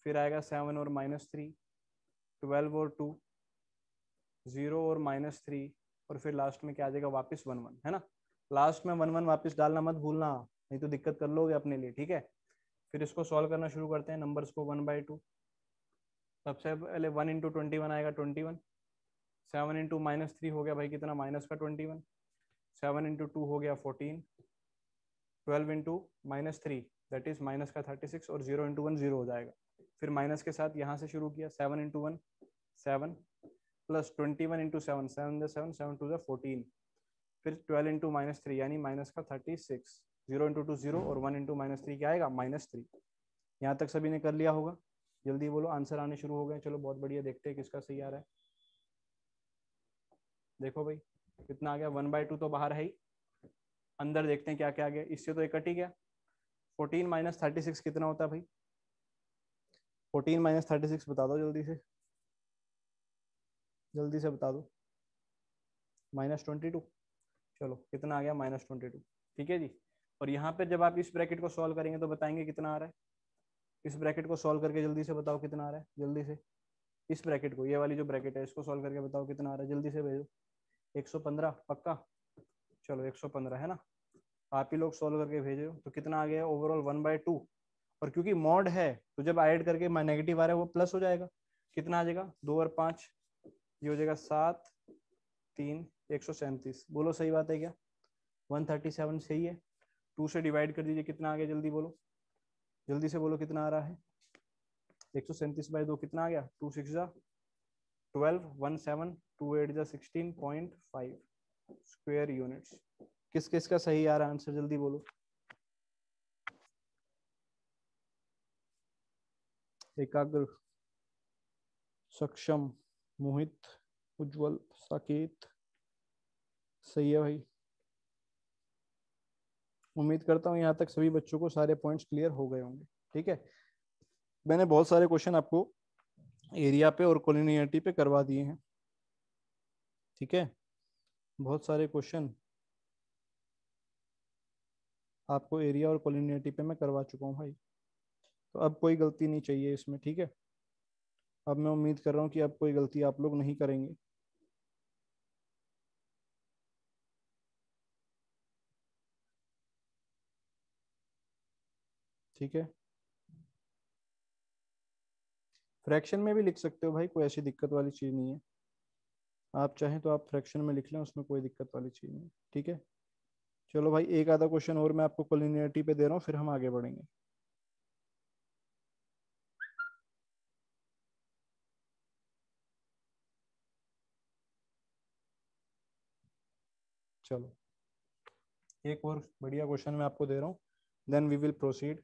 फिर आएगा सेवन और माइनस थ्री ट्वेल्व और टू ज़ीरो और माइनस थ्री और फिर लास्ट में क्या आ जाएगा वापस वन वन है ना लास्ट में वन वन वापस डालना मत भूलना नहीं तो दिक्कत कर लोगे अपने लिए ठीक है फिर इसको सॉल्व करना शुरू करते हैं नंबर्स को वन बाई टू सबसे पहले वन इंटू ट्वेंटी वन आएगा twenty one seven into minus three हो गया भाई कितना माइनस का twenty one seven into two हो गया fourteen twelve into minus three that is minus का थर्टी सिक्स और जीरो इंटू वन जीरो हो जाएगा फिर माइनस के साथ यहाँ से शुरू किया seven into one seven plus twenty one into seven seven जो सेवन सेवन टू जो फोर्टीन फिर ट्वेल्व इंटू माइनस थ्री यानी माइनस का thirty six zero into two zero और वन इंटू माइनस थ्री क्या आएगा माइनस थ्री यहाँ तक सभी ने कर लिया होगा जल्दी बोलो आंसर आने शुरू हो गए चलो बहुत बढ़िया देखते हैं किसका सही आ रहा है देखो भाई कितना आ गया वन बाई टू तो बाहर है ही अंदर देखते हैं क्या क्या आ गया इससे तो एक कट ही गया फोर्टीन माइनस थर्टी सिक्स कितना होता है भाई फोर्टीन माइनस थर्टी सिक्स बता दो जल्दी से जल्दी से बता दो माइनस ट्वेंटी टू चलो कितना आ गया माइनस ट्वेंटी टू ठीक है जी और यहाँ पे जब आप इस ब्रैकेट को सॉल्व करेंगे तो बताएंगे कितना आ रहा है इस ब्रैकेट को सॉल्व करके जल्दी से बताओ कितना आ रहा है जल्दी से इस ब्रैकेट को ये वाली जो ब्रैकेट है इसको सॉल्व करके बताओ कितना आ रहा है जल्दी से भेजो 115 पक्का चलो 115 है ना आप ही लोग सोल्व करके भेजे तो कितना आ गया ओवरऑल वन बाय टू और क्योंकि मॉड है तो जब ऐड करके नेगेटिव आ रहा है वो प्लस हो जाएगा कितना आ जाएगा दो और पाँच ये हो जाएगा सात तीन एक सौ सैंतीस बोलो सही बात है क्या वन थर्टी सेवन सही है टू से डिवाइड कर दीजिए कितना आ गया जल्दी बोलो जल्दी से बोलो कितना आ रहा है एक सौ सैंतीस बाय दो कितना आ गया two six twelve one seven two eight जा पॉइंट फाइव स्क्वेयर यूनिट्स किस किस का सही आ रहा आंसर जल्दी बोलो एकाग्र सक्षम मोहित उज्जवल साकेत सही है भाई उम्मीद करता हूँ यहाँ तक सभी बच्चों को सारे पॉइंट्स क्लियर हो गए होंगे ठीक है मैंने बहुत सारे क्वेश्चन आपको एरिया पे और कॉलिनियरिटी पे करवा दिए हैं ठीक है बहुत सारे क्वेश्चन आपको एरिया और कॉलिनियरिटी पे मैं करवा चुका हूँ भाई तो अब कोई गलती नहीं चाहिए इसमें ठीक है अब मैं उम्मीद कर रहा हूँ कि अब कोई गलती आप लोग नहीं करेंगे ठीक है फ्रैक्शन में भी लिख सकते हो भाई कोई ऐसी दिक्कत वाली चीज़ नहीं है आप चाहें तो आप फ्रैक्शन में लिख लें उसमें कोई दिक्कत वाली चीज़ नहीं ठीक है चलो भाई एक आधा क्वेश्चन और मैं आपको कॉलिनियरिटी पे दे रहा हूँ फिर हम आगे बढ़ेंगे चलो एक और बढ़िया क्वेश्चन मैं आपको दे रहा हूँ then we will proceed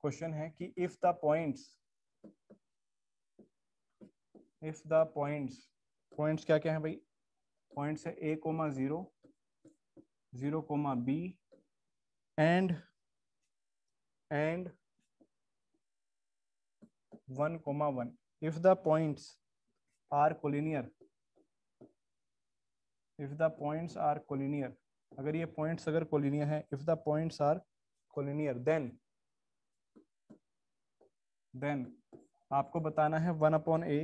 question है कि if the points if the points points क्या क्या है भाई पॉइंट्स है A comma zero zero comma B and and one comma one if the points are collinear if the points are collinear अगर ये points अगर कोलिनियर है if the points are collinear then then आपको बताना है one upon A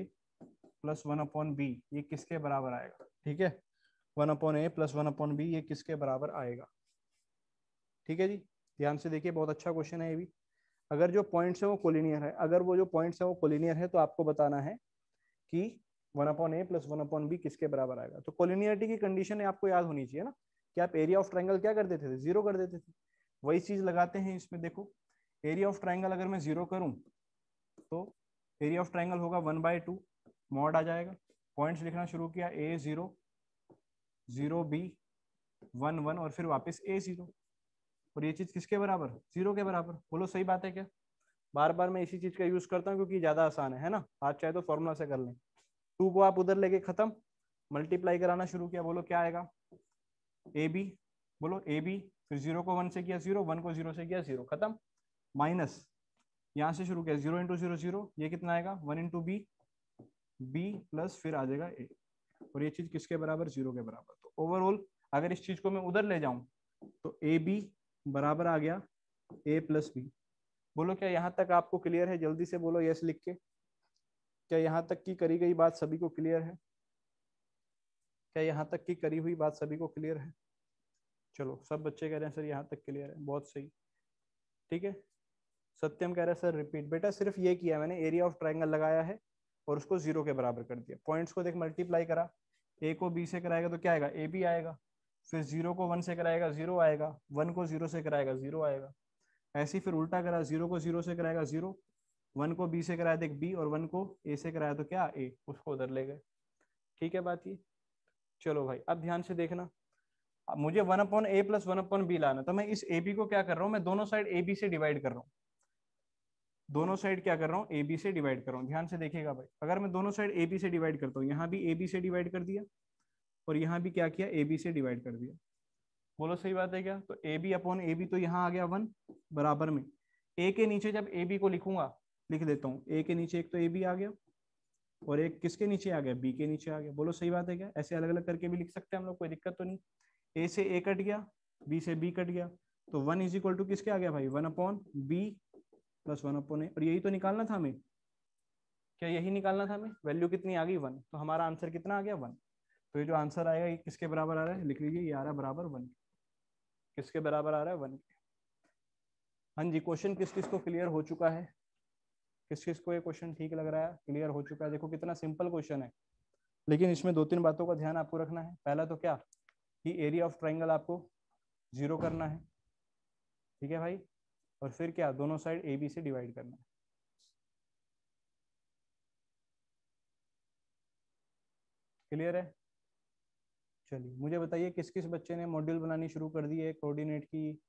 plus one upon B ये किसके बराबर आएगा ठीक है one upon A plus one upon B ये किसके बराबर आएगा ठीक है जी ध्यान से देखिए बहुत अच्छा क्वेश्चन है ये भी अगर जो पॉइंट्स है वो कोलिनियर है अगर वो जो पॉइंट्स है वो कोलिनियर है तो आपको बताना है कि one upon A plus one upon B किसके बराबर आएगा तो कोलिनियरिटी की कंडीशन आपको याद होनी चाहिए ना कि आप एरिया ऑफ ट्राइंगल क्या कर देते थे जीरो कर देते थे वही चीज लगाते हैं इसमें देखो एरिया ऑफ ट्राइंगल अगर मैं जीरो करूं तो एरिया ऑफ ट्राइंगल होगा वन बाय टू मॉड आ जाएगा पॉइंट्स लिखना शुरू किया A zero zero B one one और फिर वापस ए ज़ीरो और ये चीज़ किसके बराबर ज़ीरो के बराबर बोलो सही बात है क्या बार बार मैं इसी चीज़ का यूज़ करता हूँ क्योंकि ज़्यादा आसान है है ना आज चाहे तो फॉर्मूला से कर लें टू को आप उधर लेके ख़त्म मल्टीप्लाई कराना शुरू किया बोलो क्या आएगा ए बी बोलो ए बी फिर जीरो को वन से किया जीरो वन को जीरो से किया जीरो खत्म माइनस यहाँ से शुरू किया जीरो इंटू जीरो जीरो ये कितना आएगा one into B B plus फिर आ जाएगा ए और ये चीज किसके बराबर जीरो के बराबर तो ओवरऑल अगर इस चीज को मैं उधर ले जाऊं तो ए बी बराबर आ गया ए प्लस बी बोलो क्या यहाँ तक आपको क्लियर है जल्दी से बोलो यस लिख के क्या यहाँ तक की करी गई बात सभी को क्लियर है क्या यहाँ तक की करी हुई बात सभी को क्लियर है चलो सब बच्चे कह रहे हैं सर यहाँ तक क्लियर है बहुत सही ठीक है सत्यम कह रहा है सर रिपीट बेटा सिर्फ ये किया मैंने एरिया ऑफ ट्राइंगल लगाया है और उसको जीरो के बराबर कर दिया पॉइंट्स को देख मल्टीप्लाई करा ए को बी से कराएगा तो क्या आएगा ए बी आएगा फिर जीरो को वन से कराएगा जीरो आएगा वन को जीरो से कराएगा जीरो आएगा ऐसे फिर उल्टा करा जीरो को जीरो से कराएगा जीरो वन को बी से कराया देख बी और वन को ए से कराया तो क्या ए उसको उधर ले गए ठीक है बात ये चलो भाई अब ध्यान से देखना मुझे one upon A plus one upon B लाना तो मैं इस ए बी को क्या कर रहा हूँ मैं दोनों साइड ए बी से डिवाइड कर रहा हूँ दोनों साइड क्या कर रहा हूँ ए बी से डिवाइड कर रहा हूँ ध्यान से देखिएगा भाई अगर मैं दोनों साइड ए बी से डिवाइड करता हूँ यहाँ भी ए बी से डिवाइड कर दिया और यहाँ भी क्या किया ए बी से डिवाइड कर दिया बोलो सही बात है क्या तो A B upon A B तो यहाँ आ गया वन बराबर में ए के नीचे जब ए बी को लिखूंगा लिख देता हूँ ए के नीचे एक तो ए बी आ गया और एक किसके नीचे आ गया बी के नीचे आ गया बोलो सही बात है क्या ऐसे अलग अलग करके भी लिख सकते हैं हम लोग कोई दिक्कत तो नहीं ए से ए कट गया बी से बी कट गया तो वन इज इक्वल टू किसके आ गया भाई one upon B plus one upon A और यही तो निकालना था हमें क्या यही निकालना था हमें वैल्यू कितनी आ गई वन तो हमारा आंसर कितना आ गया वन तो ये जो आंसर आएगा ये किसके बराबर आ रहा है लिख लीजिए ये आ रहा है बराबर वन किसके बराबर आ रहा है वन के हाँ जी क्वेश्चन किस किस को क्लियर हो चुका है किस किस को ये क्वेश्चन ठीक लग रहा है क्लियर हो चुका है देखो कितना सिंपल क्वेश्चन है लेकिन इसमें दो तीन बातों का ध्यान आपको रखना है पहला तो क्या कि एरिया ऑफ ट्राइंगल आपको जीरो करना है ठीक है भाई और फिर क्या दोनों साइड ए बी से डिवाइड करना है क्लियर है चलिए मुझे बताइए किस किस बच्चे ने मॉड्यूल बनानी शुरू कर दी है कोऑर्डिनेट की